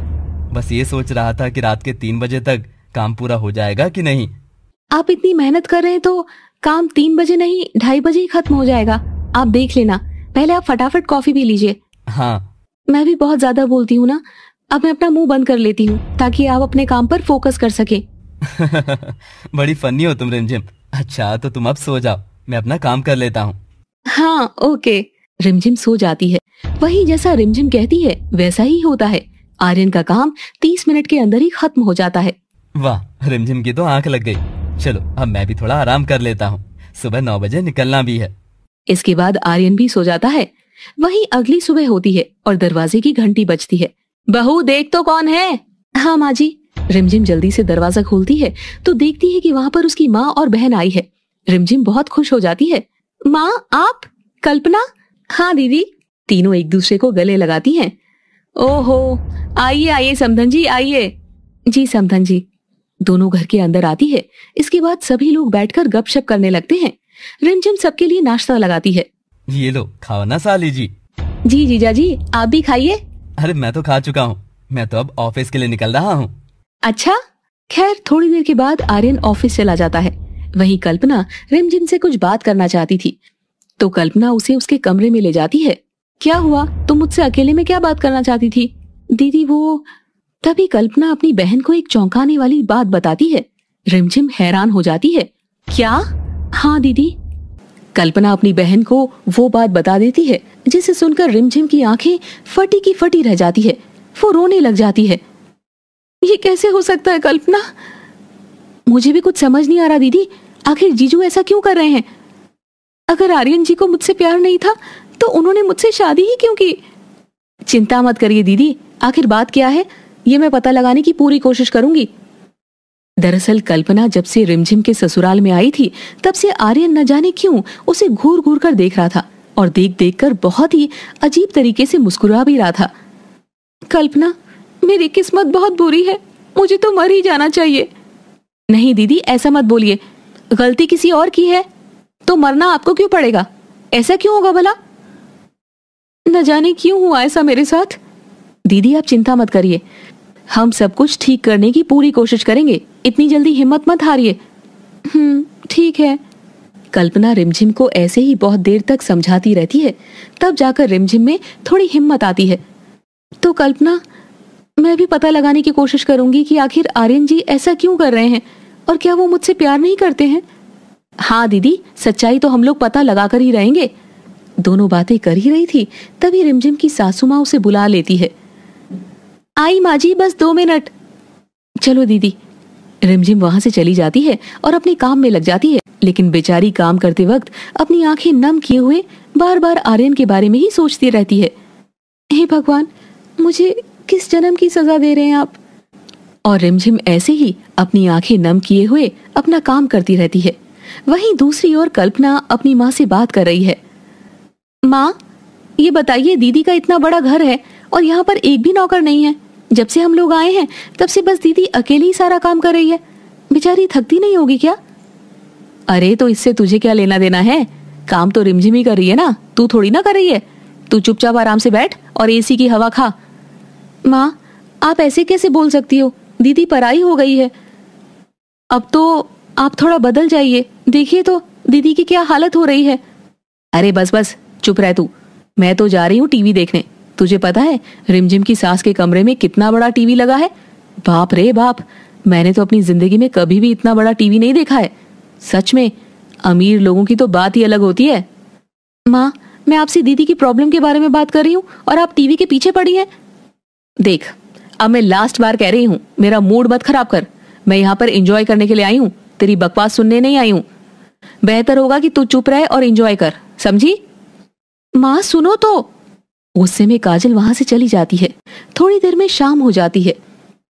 बस ये सोच रहा था कि रात के तीन बजे तक काम पूरा हो जाएगा कि नहीं आप इतनी मेहनत कर रहे हैं तो काम तीन बजे नहीं ढाई बजे ही खत्म हो जाएगा आप देख लेना पहले आप फटाफट कॉफी पी लीजिए हाँ मैं भी बहुत ज्यादा बोलती हूँ ना अब मैं अपना मुंह बंद कर लेती हूँ ताकि आप अपने काम पर फोकस कर सके (laughs) बड़ी फनी हो तुम रिमझिम अच्छा तो तुम अब सो जाओ मैं अपना काम कर लेता हूँ हाँ ओके रिमझिम सो जाती है वही जैसा रिमझिम कहती है वैसा ही होता है आर्यन का काम तीस मिनट के अंदर ही खत्म हो जाता है वाह रिमझिम की तो आंख लग गई चलो अब मैं भी थोड़ा आराम कर लेता हूँ सुबह नौ बजे निकलना भी है इसके बाद आर्यन भी सो जाता है वही अगली सुबह होती है और दरवाजे की घंटी बजती है बहू देख तो कौन है हाँ माँ जी रिमझिम जल्दी से दरवाजा खोलती है तो देखती है कि वहां पर उसकी माँ और बहन आई है रिमझिम बहुत खुश हो जाती है माँ आप कल्पना हाँ दीदी तीनों एक दूसरे को गले लगाती हैं। ओहो आइए आइए समधन जी आइए जी समधन जी दोनों घर के अंदर आती है इसके बाद सभी लोग बैठकर गपशप करने लगते हैं रिमझिम सबके लिए नाश्ता लगाती है ये लो खाओ ना साली जी जी जीजा जी आप भी खाइए अरे मैं तो खा चुका हूँ मैं तो अब ऑफिस के लिए निकल रहा हूँ अच्छा खैर थोड़ी देर के बाद आर्यन ऑफिस चला जाता है वही कल्पना रिमझिम से कुछ बात करना चाहती थी तो कल्पना उसे उसके कमरे में ले जाती है क्या हुआ तुम मुझसे अकेले में क्या बात करना चाहती थी दीदी वो तभी कल्पना अपनी बहन को एक चौंकाने वाली बात बताती है रिमझिम हैरान हो जाती है क्या हाँ दीदी कल्पना अपनी बहन को वो बात बता देती है जिसे सुनकर रिमझिम की आंखें फटी की फटी रह जाती है वो रोने लग जाती है ये कैसे हो सकता है कल्पना मुझे भी कुछ समझ नहीं आ रहा दीदी आखिर जीजू ऐसा क्यों कर रहे हैं अगर आर्यन जी को मुझसे प्यार नहीं था तो उन्होंने मुझसे शादी ही क्यों की चिंता मत करिए दीदी आखिर बात क्या है ये मैं पता लगाने की पूरी कोशिश करूंगी दरअसल कल्पना जब से रिमझिम के ससुराल में आई थी तब से आर्यन न जाने क्यों उसे घूर घूर कर देख रहा था और देख देख कर बहुत ही अजीब तरीके से मुस्कुरा भी रहा था कल्पना मेरी किस्मत बहुत बुरी है मुझे तो मर ही जाना चाहिए नहीं दीदी ऐसा मत बोलिए गलती किसी और की है तो मरना आपको क्यों पड़ेगा ऐसा क्यों होगा भला न जाने क्यों हुआ ऐसा मेरे साथ दीदी आप चिंता मत करिए हम सब कुछ ठीक करने की पूरी कोशिश करेंगे इतनी जल्दी हिम्मत मत हारिए हम्म ठीक है कल्पना रिमझिम को ऐसे ही बहुत देर तक समझाती रहती है तब जाकर रिमझिम में थोड़ी हिम्मत आती है तो कल्पना मैं भी पता लगाने की कोशिश करूंगी कि आखिर आर्यन जी ऐसा क्यों कर रहे हैं और क्या वो मुझसे प्यार नहीं करते हैं हाँ दीदी सच्चाई तो हम लोग पता लगा कर ही रहेंगे दोनों बातें कर ही रही थी तभी रिमझिम की सासू माँ उसे बुला लेती है आई माँ जी बस दो मिनट चलो दीदी रिमझिम वहां से चली जाती है और अपने काम में लग जाती है लेकिन बेचारी काम करते वक्त अपनी आंखें नम किए हुए बार बार आर्यन के बारे में ही सोचती रहती है हे भगवान मुझे किस जन्म की सजा दे रहे हैं आप और रिमझिम ऐसे ही अपनी आंखें नम किए हुए अपना काम करती रहती है वहीं दूसरी ओर कल्पना अपनी माँ से बात कर रही है माँ ये बताइए दीदी का इतना बड़ा घर है और यहाँ पर एक भी नौकर नहीं है जब से हम लोग आए हैं तब से बस दीदी अकेली ही सारा काम कर रही है बेचारी थकती नहीं होगी क्या अरे तो इससे तुझे क्या लेना देना है काम तो रिमझिम ही कर रही है ना तू थोड़ी ना कर रही है तू चुपचाप आराम से बैठ और एसी की हवा खा माँ आप ऐसे कैसे बोल सकती हो दीदी पराई हो गई है अब तो आप थोड़ा बदल जाइए देखिए तो दीदी की क्या हालत हो रही है अरे बस बस चुप रह तू मैं तो जा रही हूँ टीवी देखने तुझे पता है रिमझिम की सास के कमरे में कितना बड़ा टीवी लगा है बाप रे बाप मैंने तो अपनी जिंदगी में कभी भी इतना बड़ा टीवी नहीं देखा है सच में अमीर लोगों की तो बात ही अलग होती है माँ मैं आपसे दीदी की प्रॉब्लम के बारे में बात कर रही हूँ और आप टीवी के पीछे पड़ी हैं देख अब मैं लास्ट बार कह रही हूँ मेरा मूड मत खराब कर मैं यहाँ पर इंजॉय करने के लिए आई हूँ तेरी बकवास सुनने नहीं आई हूँ बेहतर होगा कि तू चुप रहे और इंजॉय कर समझी माँ सुनो तो गुस्से में काजल वहां से चली जाती है थोड़ी देर में शाम हो जाती है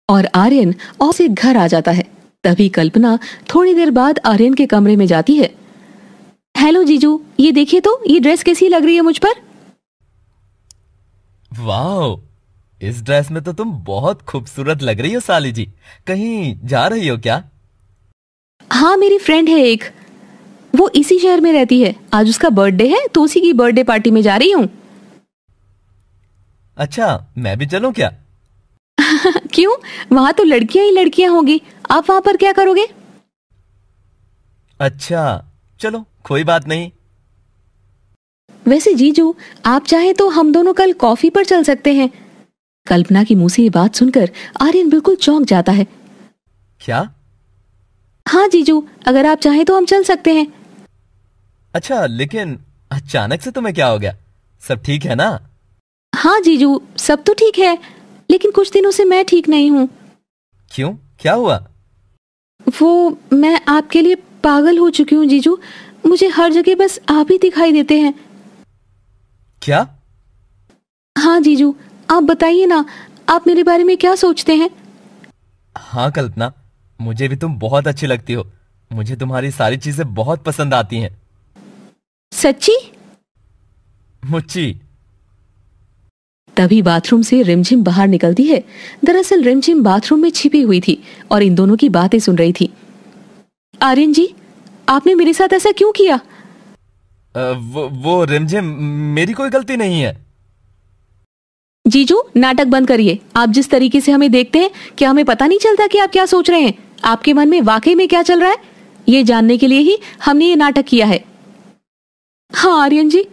और आर्यन और से घर आ जाता है तभी कल्पना थोड़ी देर बाद आर्यन के कमरे में जाती है हेलो जीजू ये देखिए तो ये ड्रेस कैसी लग रही है मुझ पर इस ड्रेस में तो तुम बहुत खूबसूरत लग रही हो साली जी कहीं जा रही हो क्या हाँ मेरी फ्रेंड है एक वो इसी शहर में रहती है आज उसका बर्थडे है तो उसी की बर्थडे पार्टी में जा रही हूँ अच्छा मैं भी चलूँ क्या (laughs) क्यों वहाँ तो लड़कियाँ ही लड़कियाँ होगी आप वहाँ पर क्या करोगे अच्छा चलो कोई बात नहीं वैसे जीजू आप चाहे तो हम दोनों कल कॉफी पर चल सकते हैं कल्पना के मुंह से ये बात सुनकर आर्यन बिल्कुल चौंक जाता है क्या हाँ जीजू अगर आप चाहें तो हम चल सकते हैं अच्छा लेकिन अचानक से तुम्हें क्या हो गया सब ठीक है ना हाँ जीजू सब तो ठीक है लेकिन कुछ दिनों से मैं ठीक नहीं हूँ क्यों क्या हुआ वो मैं आपके लिए पागल हो चुकी हूँ जीजू मुझे हर जगह बस आप ही दिखाई देते हैं क्या हाँ जीजू आप बताइए ना आप मेरे बारे में क्या सोचते हैं हाँ कल्पना मुझे भी तुम बहुत अच्छी लगती हो मुझे तुम्हारी सारी चीजें बहुत पसंद आती हैं सच्ची मुच्ची तभी बाथरूम से रिमझिम बाहर निकलती है दरअसल रिमझिम बाथरूम में छिपी हुई थी और इन दोनों की बातें सुन रही थी आर्यन जी आपने मेरे साथ ऐसा क्यों किया आ, वो, वो रिमझिम मेरी कोई गलती नहीं है जीजू नाटक बंद करिए आप जिस तरीके से हमें देखते हैं क्या हमें पता नहीं चलता कि आप क्या सोच रहे हैं आपके मन में वाकई में क्या चल रहा है ये जानने के लिए ही हमने ये नाटक किया है हाँ आर्यन जी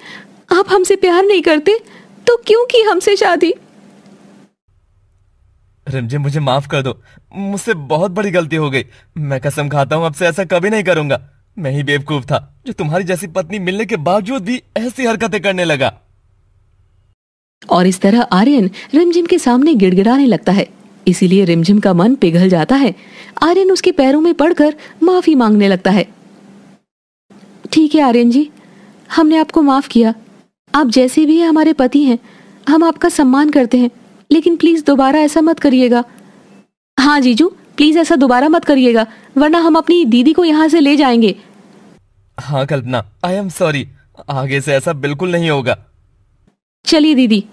आप हमसे प्यार नहीं करते तो क्यों की हमसे शादी रिमझिम मुझे माफ कर दो मुझसे बहुत बड़ी गलती हो गई मैं कसम खाता हूँ आपसे ऐसा कभी नहीं करूंगा मैं ही बेवकूफ था जो तुम्हारी जैसी पत्नी मिलने के बावजूद भी ऐसी हरकतें करने लगा और इस तरह आर्यन रिमझिम के सामने गिड़गिड़ाने लगता है इसीलिए रिमझिम का मन पिघल जाता है आर्यन उसके पैरों में पड़कर माफी मांगने लगता है ठीक है आर्यन जी हमने आपको माफ किया आप जैसे भी हमारे पति हैं हम आपका सम्मान करते हैं लेकिन प्लीज दोबारा ऐसा मत करिएगा हाँ जीजू प्लीज ऐसा दोबारा मत करिएगा वरना हम अपनी दीदी को यहाँ से ले जाएंगे हाँ कल्पना आई एम सॉरी आगे से ऐसा बिल्कुल नहीं होगा चलिए दीदी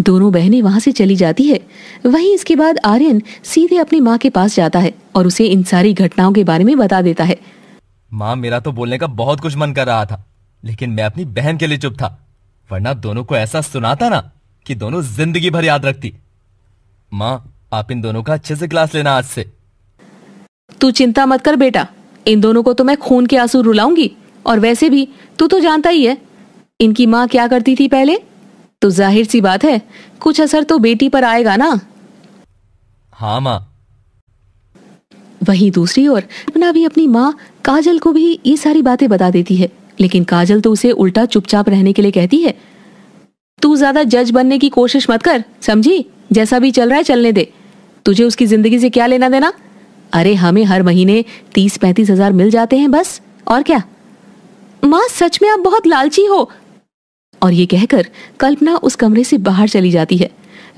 दोनों बहनें वहां से चली जाती है वहीं इसके बाद आर्यन सीधे अपनी माँ के पास जाता है और उसे इन सारी घटनाओं के बारे में बता देता है माँ मेरा तो बोलने का बहुत कुछ मन कर रहा था लेकिन मैं अपनी बहन के लिए चुप था वरना दोनों को ऐसा सुनाता ना कि दोनों जिंदगी भर याद रखती माँ आप इन दोनों का अच्छे से क्लास लेना आज से तू चिंता मत कर बेटा इन दोनों को तो मैं खून के आंसू रुलाऊंगी और वैसे भी तू तो जानता ही है इनकी माँ क्या करती थी पहले तो जाहिर सी बात है कुछ असर तो बेटी पर आएगा ना हाँ माँ वहीं दूसरी ओर अपना भी अपनी माँ काजल को भी ये सारी बातें बता देती है लेकिन काजल तो उसे उल्टा चुपचाप रहने के लिए कहती है तू ज्यादा जज बनने की कोशिश मत कर समझी जैसा भी चल रहा है चलने दे तुझे उसकी जिंदगी से क्या लेना देना अरे हमें हर महीने तीस पैंतीस हजार मिल जाते हैं बस और क्या माँ सच में आप बहुत लालची हो और ये कहकर कल्पना उस कमरे से बाहर चली जाती है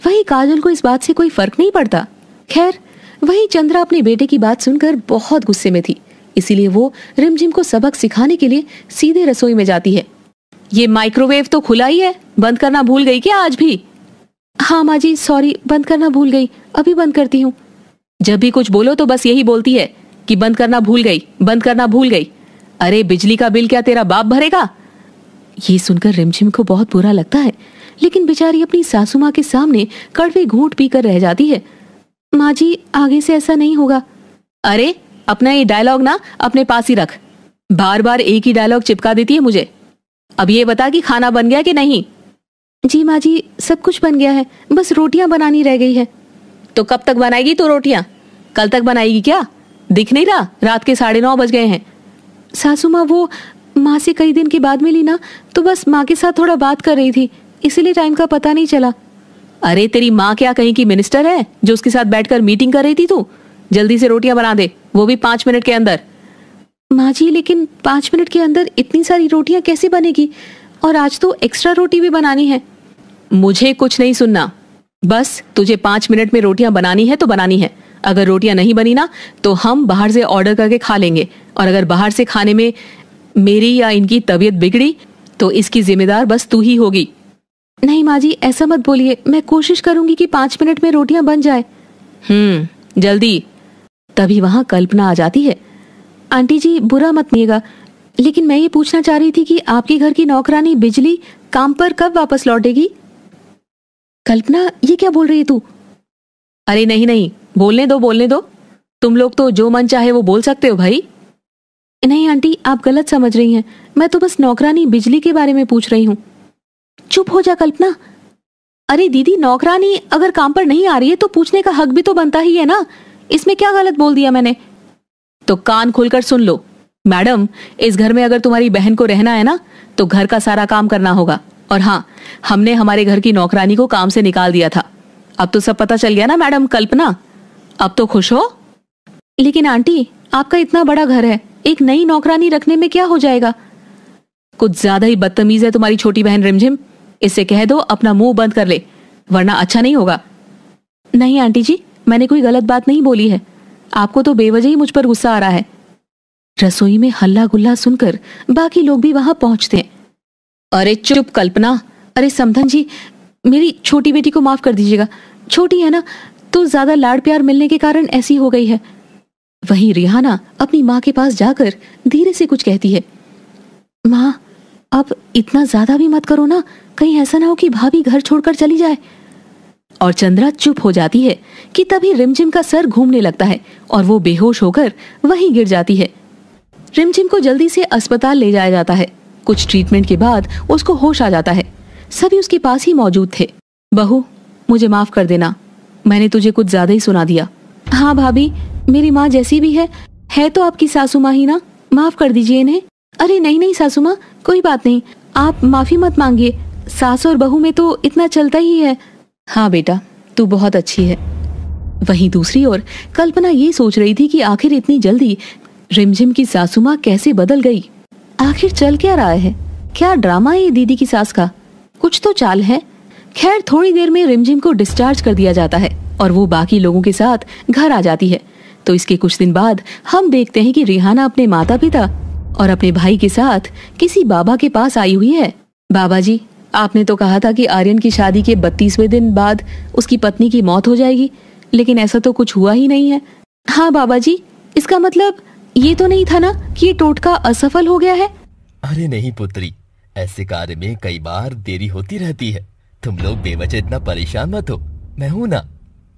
वही काजल को इस बात से कोई फर्क नहीं पड़ता खैर वही चंद्रा अपने बेटे की बात सुनकर बहुत गुस्से में थी इसीलिए वो रिमझिम को सबक सिखाने के लिए सीधे रसोई में जाती है ये माइक्रोवेव तो खुला ही है बंद करना भूल गई क्या आज भी हाँ माँ जी सॉरी बंद करना भूल गई अभी बंद करती हूँ जब भी कुछ बोलो तो बस यही बोलती है कि बंद करना भूल गई बंद करना भूल गई अरे बिजली का बिल क्या तेरा बाप भरेगा ये सुनकर रिमझिम को बहुत बुरा लगता है लेकिन बेचारी अपनी सासू माँ के सामने कड़वे घूट पीकर रह जाती है माँ जी आगे से ऐसा नहीं होगा अरे अपना ये डायलॉग ना अपने पास ही रख बार बार एक ही डायलॉग चिपका देती है मुझे अब ये बता कि खाना बन गया कि नहीं जी माँ जी सब कुछ बन गया है बस रोटियां बनानी रह गई है तो कब तक बनाएगी तो रोटियां कल तक बनाएगी क्या दिख नहीं रहा रात के साढ़े नौ बज गए हैं सासू माँ वो माँ से कई दिन के बाद मिली ना तो बस माँ के साथ थोड़ा बात कर रही थी इसीलिए टाइम का पता नहीं चला अरे तेरी माँ क्या कहीं की मिनिस्टर है जो उसके साथ बैठकर मीटिंग कर रही थी तू जल्दी से रोटियां बना दे वो भी पांच मिनट के अंदर माँ जी लेकिन पांच मिनट के अंदर इतनी सारी रोटियां कैसे बनेगी और आज तो एक्स्ट्रा रोटी भी बनानी है मुझे कुछ नहीं सुनना बस तुझे पांच मिनट में रोटियां बनानी है तो बनानी है अगर रोटियां नहीं बनी ना तो हम बाहर से ऑर्डर करके खा लेंगे और अगर बाहर से खाने में मेरी या इनकी तबीयत बिगड़ी तो इसकी जिम्मेदार बस तू ही होगी नहीं माँ जी ऐसा मत बोलिए मैं कोशिश करूंगी कि पांच मिनट में रोटियां बन जाए हम्म जल्दी तभी वहां कल्पना आ जाती है आंटी जी बुरा मत मानिएगा लेकिन मैं ये पूछना चाह रही थी कि आपके घर की नौकरानी बिजली काम पर कब वापस लौटेगी कल्पना ये क्या बोल रही है तू अरे नहीं नहीं बोलने दो बोलने दो तुम लोग तो जो मन चाहे वो बोल सकते हो भाई नहीं आंटी आप गलत समझ रही हैं मैं तो बस नौकरानी बिजली के बारे में पूछ रही हूँ चुप हो जा कल्पना अरे दीदी नौकरानी अगर काम पर नहीं आ रही है तो पूछने का हक भी तो बनता ही है ना इसमें क्या गलत बोल दिया मैंने तो कान खोलकर सुन लो मैडम इस घर में अगर तुम्हारी बहन को रहना है ना तो घर का सारा काम करना होगा और हाँ हमने हमारे घर की नौकरानी को काम से निकाल दिया था अब तो सब पता चल गया ना मैडम कल्पना अब तो खुश हो लेकिन आंटी आपका इतना बड़ा घर है एक नई नौकरानी रखने में क्या हो जाएगा कुछ ज्यादा ही बदतमीज है तुम्हारी छोटी बहन रिमझिम इसे कह दो अपना मुंह बंद कर ले वरना अच्छा नहीं होगा नहीं आंटी जी मैंने कोई गलत बात नहीं बोली है आपको तो बेवजह ही मुझ पर गुस्सा आ रहा है रसोई में हल्ला गुल्ला सुनकर बाकी लोग भी वहां पहुंचते हैं अरे चुप कल्पना अरे समधन जी मेरी छोटी बेटी को माफ कर दीजिएगा छोटी है ना तो ज्यादा लाड़ प्यार मिलने के कारण ऐसी हो गई है वहीं रिहाना अपनी माँ के पास जाकर धीरे से कुछ कहती है माँ आप इतना ज्यादा भी मत करो ना कहीं ऐसा ना हो कि भाभी घर छोड़कर चली जाए और चंद्रा चुप हो जाती है कि तभी रिमझिम का सर घूमने लगता है और वो बेहोश होकर वहीं गिर जाती है रिमझिम को जल्दी से अस्पताल ले जाया जाता है कुछ ट्रीटमेंट के बाद उसको होश आ जाता है सभी उसके पास ही मौजूद थे बहू मुझे माफ कर देना मैंने तुझे कुछ ज्यादा ही सुना दिया हाँ भाभी मेरी माँ जैसी भी है है तो आपकी सासू माँ ही ना माफ कर दीजिए इन्हें अरे नहीं नहीं सासू माँ कोई बात नहीं आप माफी मत मांगिए सास और बहू में तो इतना चलता ही है हाँ बेटा तू बहुत अच्छी है वहीं दूसरी ओर कल्पना ये सोच रही थी कि आखिर इतनी जल्दी रिमझिम की सासू माँ कैसे बदल गई आखिर चल क्या रहा है क्या ड्रामा है ये दीदी की सास का कुछ तो चाल है खैर थोड़ी देर में रिमझिम को डिस्चार्ज कर दिया जाता है और वो बाकी लोगों के साथ घर आ जाती है तो इसके कुछ दिन बाद हम देखते हैं कि रिहाना अपने माता पिता और अपने भाई के साथ किसी बाबा के पास आई हुई है बाबा जी आपने तो कहा था कि आर्यन की शादी के बत्तीसवें दिन बाद उसकी पत्नी की मौत हो जाएगी लेकिन ऐसा तो कुछ हुआ ही नहीं है हाँ बाबा जी इसका मतलब ये तो नहीं था ना कि ये टोटका असफल हो गया है अरे नहीं पुत्री ऐसे कार्य में कई बार देरी होती रहती है तुम लोग बेवजह इतना परेशान मत हो मैं हूँ ना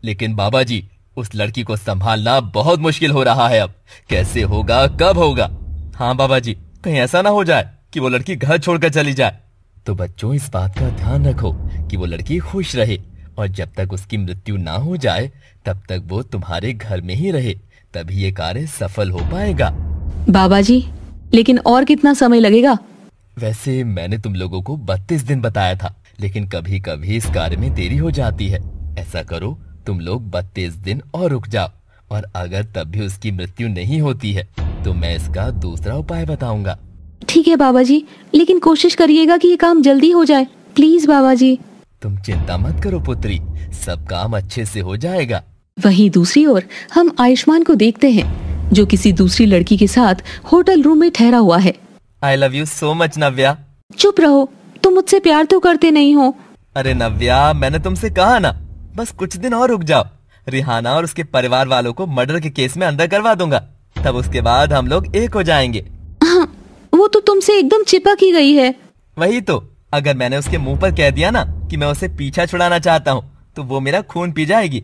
लेकिन बाबा जी उस लड़की को संभालना बहुत मुश्किल हो रहा है अब कैसे होगा कब होगा हाँ बाबा जी कहीं ऐसा ना हो जाए कि वो लड़की घर छोड़कर चली जाए तो बच्चों इस बात का ध्यान रखो कि वो लड़की खुश रहे और जब तक उसकी मृत्यु ना हो जाए तब तक वो तुम्हारे घर में ही रहे तभी ये कार्य सफल हो पाएगा बाबा जी लेकिन और कितना समय लगेगा वैसे मैंने तुम लोगों को बत्तीस दिन बताया था लेकिन कभी कभी इस कार्य में देरी हो जाती है ऐसा करो तुम लोग बत्तीस दिन और रुक जाओ और अगर तब भी उसकी मृत्यु नहीं होती है तो मैं इसका दूसरा उपाय बताऊंगा ठीक है बाबा जी लेकिन कोशिश करिएगा कि ये काम जल्दी हो जाए प्लीज बाबा जी तुम चिंता मत करो पुत्री सब काम अच्छे से हो जाएगा वहीं दूसरी ओर हम आयुष्मान को देखते हैं जो किसी दूसरी लड़की के साथ होटल रूम में ठहरा हुआ है I love you so much Navya चुप रहो तुम मुझसे प्यार तो करते नहीं हो अरे नव्या मैंने तुमसे कहा ना बस कुछ दिन और रुक जाओ रिहाना और उसके परिवार वालों को मर्डर के केस में अंदर करवा दूंगा तब उसके बाद हम लोग एक हो जाएंगे हाँ, वो तो तुमसे एकदम चिपक ही गई है वही तो अगर मैंने उसके मुंह पर कह दिया ना कि मैं उसे पीछा छुड़ाना चाहता हूँ तो वो मेरा खून पी जाएगी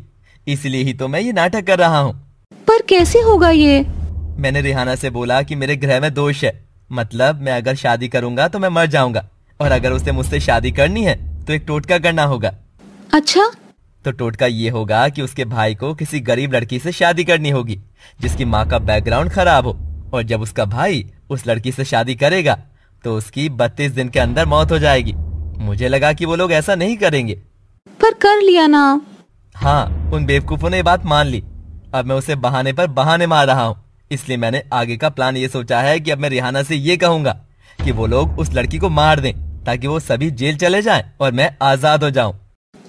इसलिए ही तो मैं ये नाटक कर रहा हूँ पर कैसे होगा ये मैंने रिहाना से बोला कि मेरे गृह में दोष है मतलब मैं अगर शादी करूंगा तो मैं मर जाऊंगा और अगर उसे मुझसे शादी करनी है तो एक टोटका करना होगा अच्छा तो टोटका ये होगा कि उसके भाई को किसी गरीब लड़की से शादी करनी होगी जिसकी माँ का बैकग्राउंड खराब हो और जब उसका भाई उस लड़की से शादी करेगा तो उसकी बत्तीस दिन के अंदर मौत हो जाएगी मुझे लगा कि वो लोग ऐसा नहीं करेंगे पर कर लिया ना हाँ उन बेवकूफों ने ये बात मान ली अब मैं उसे बहाने पर बहाने मार रहा हूँ इसलिए मैंने आगे का प्लान ये सोचा है कि अब मैं रिहाना से ये कहूंगा कि वो लोग उस लड़की को मार दें ताकि वो सभी जेल चले जाएं और मैं आजाद हो जाऊं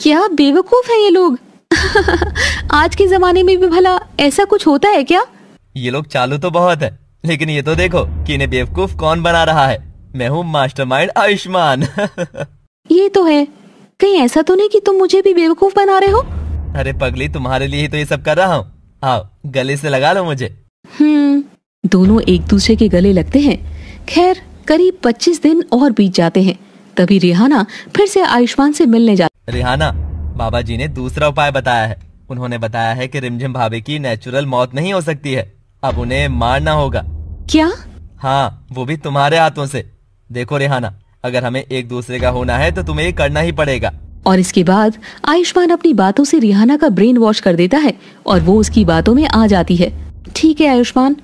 क्या बेवकूफ है ये लोग (laughs) आज के जमाने में भी भला ऐसा कुछ होता है क्या ये लोग चालू तो बहुत है लेकिन ये तो देखो कि इन्हें बेवकूफ कौन बना रहा है मैं हूँ मास्टरमाइंड आयुष्मान (laughs) ये तो है कहीं ऐसा तो नहीं कि तुम मुझे भी बेवकूफ बना रहे हो अरे पगली तुम्हारे लिए ही तो ये सब कर रहा हूँ आओ गले से लगा लो मुझे हम्म दोनों एक दूसरे के गले लगते हैं खैर करीब 25 दिन और बीत जाते हैं तभी रिहाना फिर से आयुष्मान से मिलने जा रिहाना बाबा जी ने दूसरा उपाय बताया है उन्होंने बताया है कि रिमझिम भाभी की नेचुरल मौत नहीं हो सकती है अब उन्हें मारना होगा क्या हाँ वो भी तुम्हारे हाथों से देखो रिहाना अगर हमें एक दूसरे का होना है तो तुम्हें ये करना ही पड़ेगा और इसके बाद आयुष्मान अपनी बातों से रिहाना का ब्रेन वॉश कर देता है और वो उसकी बातों में आ जाती है ठीक है आयुष्मान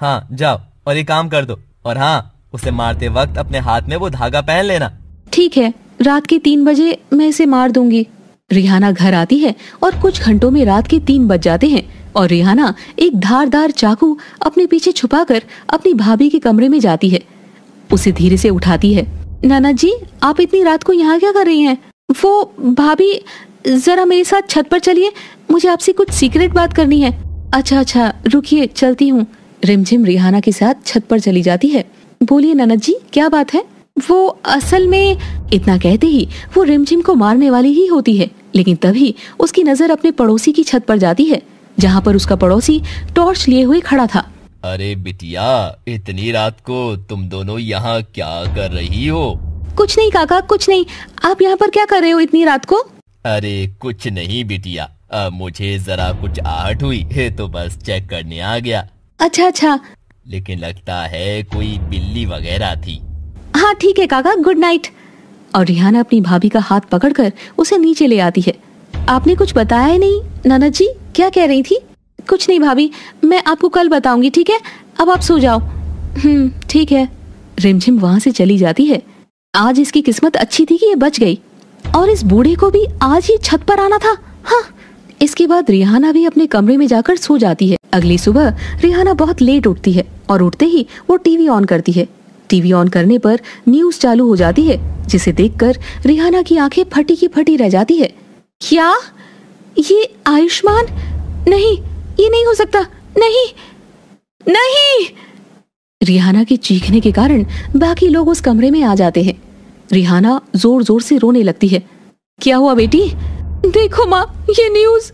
हाँ जाओ और ये काम कर दो और हाँ उसे मारते वक्त अपने हाथ में वो धागा पहन लेना ठीक है रात के तीन बजे मैं इसे मार दूंगी रिहाना घर आती है और कुछ घंटों में रात के तीन बज जाते हैं और रिहाना एक धारदार चाकू अपने पीछे छुपाकर अपनी भाभी के कमरे में जाती है उसे धीरे से उठाती है नाना जी आप इतनी रात को यहाँ क्या कर रही हैं? वो भाभी जरा मेरे साथ छत पर चलिए मुझे आपसे कुछ सीक्रेट बात करनी है अच्छा अच्छा रुकिए चलती हूँ रिमझिम रिहाना के साथ छत पर चली जाती है बोलिए ननद जी क्या बात है वो असल में इतना कहते ही वो रिमझिम को मारने वाली ही होती है लेकिन तभी उसकी नजर अपने पड़ोसी की छत पर जाती है जहाँ पर उसका पड़ोसी टॉर्च लिए हुए खड़ा था अरे बिटिया इतनी रात को तुम दोनों यहाँ क्या कर रही हो कुछ नहीं काका कुछ नहीं आप यहाँ पर क्या कर रहे हो इतनी रात को अरे कुछ नहीं बिटिया आ, मुझे जरा कुछ आहट हुई है तो बस चेक करने आ गया अच्छा अच्छा लेकिन लगता है कोई बिल्ली वगैरह थी हाँ ठीक है काका गुड नाइट और रिहाना अपनी भाभी का हाथ पकड़कर उसे नीचे ले आती है आपने कुछ बताया नहीं ननद जी क्या कह रही थी कुछ नहीं भाभी मैं आपको कल बताऊंगी ठीक है अब आप सो जाओ हम्म ठीक है रिमझिम वहां से चली जाती है आज इसकी किस्मत अच्छी थी कि ये बच गई और इस बूढ़े को भी आज ही छत पर आना था हाँ इसके बाद रिहाना भी अपने कमरे में जाकर सो जाती है अगली सुबह रिहाना बहुत लेट उठती है और उठते ही वो टीवी ऑन करती है टीवी ऑन करने पर न्यूज चालू हो जाती है जिसे देखकर रिहाना की आंखें फटी की फटी रह जाती है क्या ये आयुष्मान नहीं ये नहीं हो सकता नहीं नहीं रिहाना के चीखने के कारण बाकी लोग उस कमरे में आ जाते हैं रिहाना जोर जोर से रोने लगती है क्या हुआ बेटी देखो माँ ये न्यूज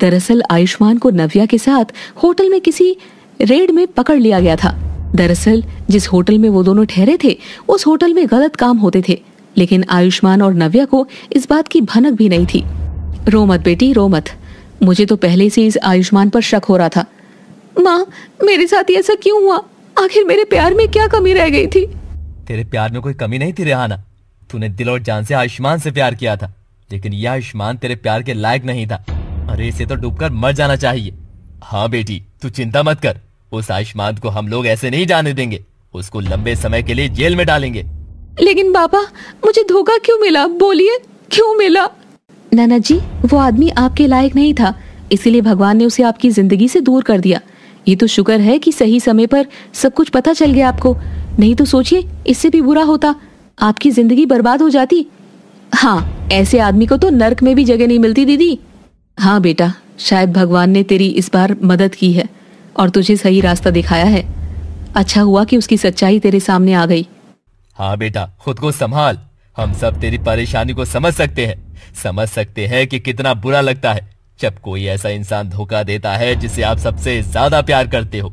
दरअसल आयुष्मान को नव्या के साथ होटल में किसी रेड में पकड़ लिया गया था दरअसल जिस होटल में वो दोनों ठहरे थे उस होटल में गलत काम होते थे लेकिन आयुष्मान और नव्या को इस बात की भनक भी नहीं थी रो मत बेटी रो मत मुझे तो पहले से इस आयुष्मान पर शक हो रहा था माँ मेरे साथ ऐसा क्यों हुआ आखिर मेरे प्यार में क्या कमी रह गई थी तेरे प्यार में कोई कमी नहीं थी रेहाना तूने दिल और जान से आयुष्मान से प्यार किया था लेकिन यह आयुष्मान तेरे प्यार के लायक नहीं था अरे इसे तो डूबकर मर जाना चाहिए हाँ बेटी तू चिंता मत कर उस आयुष्मान को हम लोग ऐसे नहीं जाने देंगे उसको लंबे समय के लिए जेल में डालेंगे लेकिन बाबा मुझे धोखा क्यों मिला बोलिए क्यों मिला नाना जी वो आदमी आपके लायक नहीं था इसीलिए भगवान ने उसे आपकी जिंदगी से दूर कर दिया ये तो शुक्र है कि सही समय पर सब कुछ पता चल गया आपको नहीं तो सोचिए इससे भी बुरा होता आपकी जिंदगी बर्बाद हो जाती हाँ ऐसे आदमी को तो नर्क में भी जगह नहीं मिलती दीदी हाँ बेटा शायद भगवान ने तेरी इस बार मदद की है और तुझे सही रास्ता दिखाया है अच्छा हुआ कि उसकी सच्चाई तेरे सामने आ गई हाँ बेटा खुद को संभाल हम सब तेरी परेशानी को समझ सकते हैं समझ सकते हैं कि कितना बुरा लगता है जब कोई ऐसा इंसान धोखा देता है जिसे आप सबसे ज्यादा प्यार करते हो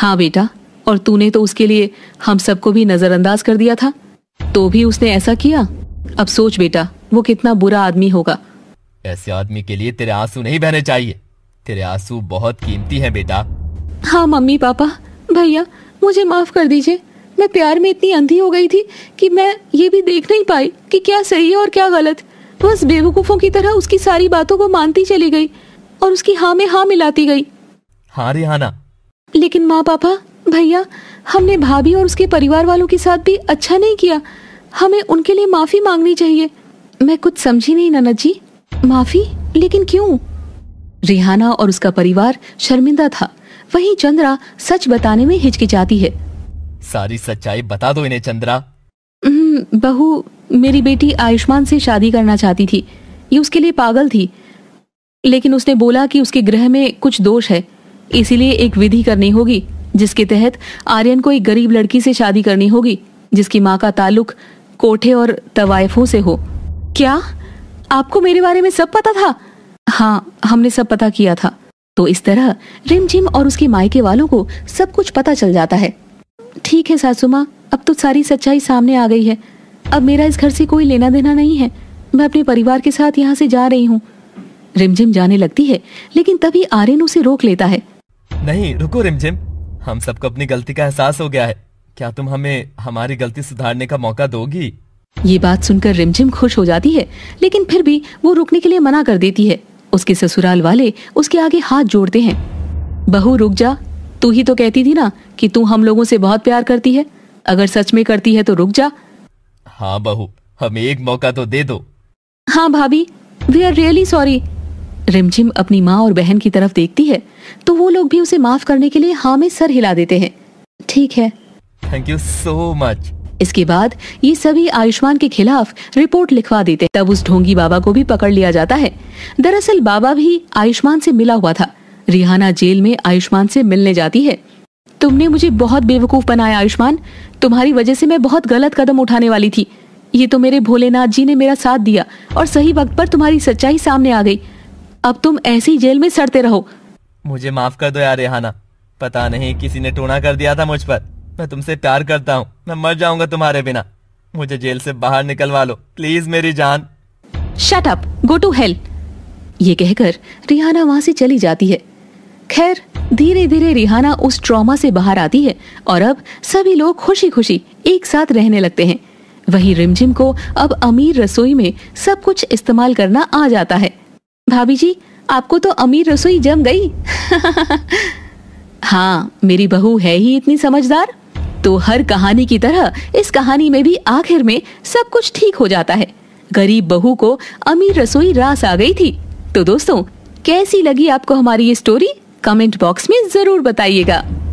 हाँ बेटा और तूने तो उसके लिए हम सबको भी नजरअंदाज कर दिया था तो भी उसने ऐसा किया अब सोच बेटा वो कितना बुरा आदमी होगा ऐसे आदमी के लिए तेरे आंसू नहीं बहने चाहिए तेरे आंसू बहुत कीमती हैं बेटा हाँ मम्मी पापा भैया मुझे माफ़ कर दीजिए मैं प्यार में इतनी अंधी हो गई थी कि मैं ये भी देख नहीं पाई कि क्या सही है और क्या गलत बस बेवकूफ़ों की तरह उसकी सारी बातों को मानती चली गई और उसकी हाँ में हाँ मिलाती गई हाँ रिहाना लेकिन माँ पापा भैया हमने भाभी और उसके परिवार वालों के साथ भी अच्छा नहीं किया हमें उनके लिए माफ़ी मांगनी चाहिए मैं कुछ समझी नहीं ननद जी माफ़ी लेकिन क्यों रिहाना और उसका परिवार शर्मिंदा था वहीं चंद्रा सच बताने में हिचकिचाती है सारी सच्चाई बता दो इन्हें चंद्रा बहू मेरी बेटी आयुष्मान से शादी करना चाहती थी ये उसके लिए पागल थी लेकिन उसने बोला कि उसके ग्रह में कुछ दोष है इसीलिए एक विधि करनी होगी जिसके तहत आर्यन को एक गरीब लड़की से शादी करनी होगी जिसकी माँ का ताल्लुक कोठे और तवायफों से हो क्या आपको मेरे बारे में सब पता था हाँ हमने सब पता किया था तो इस तरह रिमझिम और उसके मायके वालों को सब कुछ पता चल जाता है ठीक है सासुमा अब तो सारी सच्चाई सामने आ गई है अब मेरा इस घर से कोई लेना देना नहीं है मैं अपने परिवार के साथ यहाँ से जा रही हूँ रिमझिम जाने लगती है लेकिन तभी आर्यन उसे रोक लेता है नहीं रुको रिमझिम हम सबको अपनी गलती का एहसास हो गया है क्या तुम हमें हमारी गलती सुधारने का मौका दोगी ये बात सुनकर रिमझिम खुश हो जाती है लेकिन फिर भी वो रुकने के लिए मना कर देती है उसके ससुराल वाले उसके आगे हाथ जोड़ते हैं बहू रुक जा तू ही तो कहती थी ना कि तू हम लोगों से बहुत प्यार करती है अगर सच में करती है तो रुक जा हाँ बहू हमें एक मौका तो दे दो हाँ भाभी वी आर रियली सॉरी रिमझिम अपनी माँ और बहन की तरफ देखती है तो वो लोग भी उसे माफ करने के लिए हाँ में सर हिला देते हैं ठीक है थैंक यू सो मच इसके बाद ये सभी आयुष्मान के खिलाफ रिपोर्ट लिखवा देते तब उस ढोंगी बाबा को भी पकड़ लिया जाता है दरअसल बाबा भी आयुष्मान से मिला हुआ था रिहाना जेल में आयुष्मान से मिलने जाती है तुमने मुझे बहुत बेवकूफ बनाया आयुष्मान तुम्हारी वजह से मैं बहुत गलत कदम उठाने वाली थी ये तो मेरे भोलेनाथ जी ने मेरा साथ दिया और सही वक्त पर तुम्हारी सच्चाई सामने आ गई अब तुम ऐसी जेल में सड़ते रहो मुझे माफ कर दो यार रेहाना पता नहीं किसी ने टूणा कर दिया था मुझ पर मैं तुमसे प्यार करता हूँ मैं मर जाऊंगा तुम्हारे बिना मुझे जेल से बाहर निकलवा लो प्लीज मेरी जान shut up go to hell ये कहकर रिहाना वहां से चली जाती है खैर धीरे धीरे रिहाना उस ट्रॉमा से बाहर आती है और अब सभी लोग खुशी खुशी एक साथ रहने लगते हैं वहीं रिमझिम को अब अमीर रसोई में सब कुछ इस्तेमाल करना आ जाता है भाभी जी आपको तो अमीर रसोई जम गई (laughs) हाँ मेरी बहू है ही इतनी समझदार तो हर कहानी की तरह इस कहानी में भी आखिर में सब कुछ ठीक हो जाता है गरीब बहू को अमीर रसोई रास आ गई थी तो दोस्तों कैसी लगी आपको हमारी ये स्टोरी कमेंट बॉक्स में जरूर बताइएगा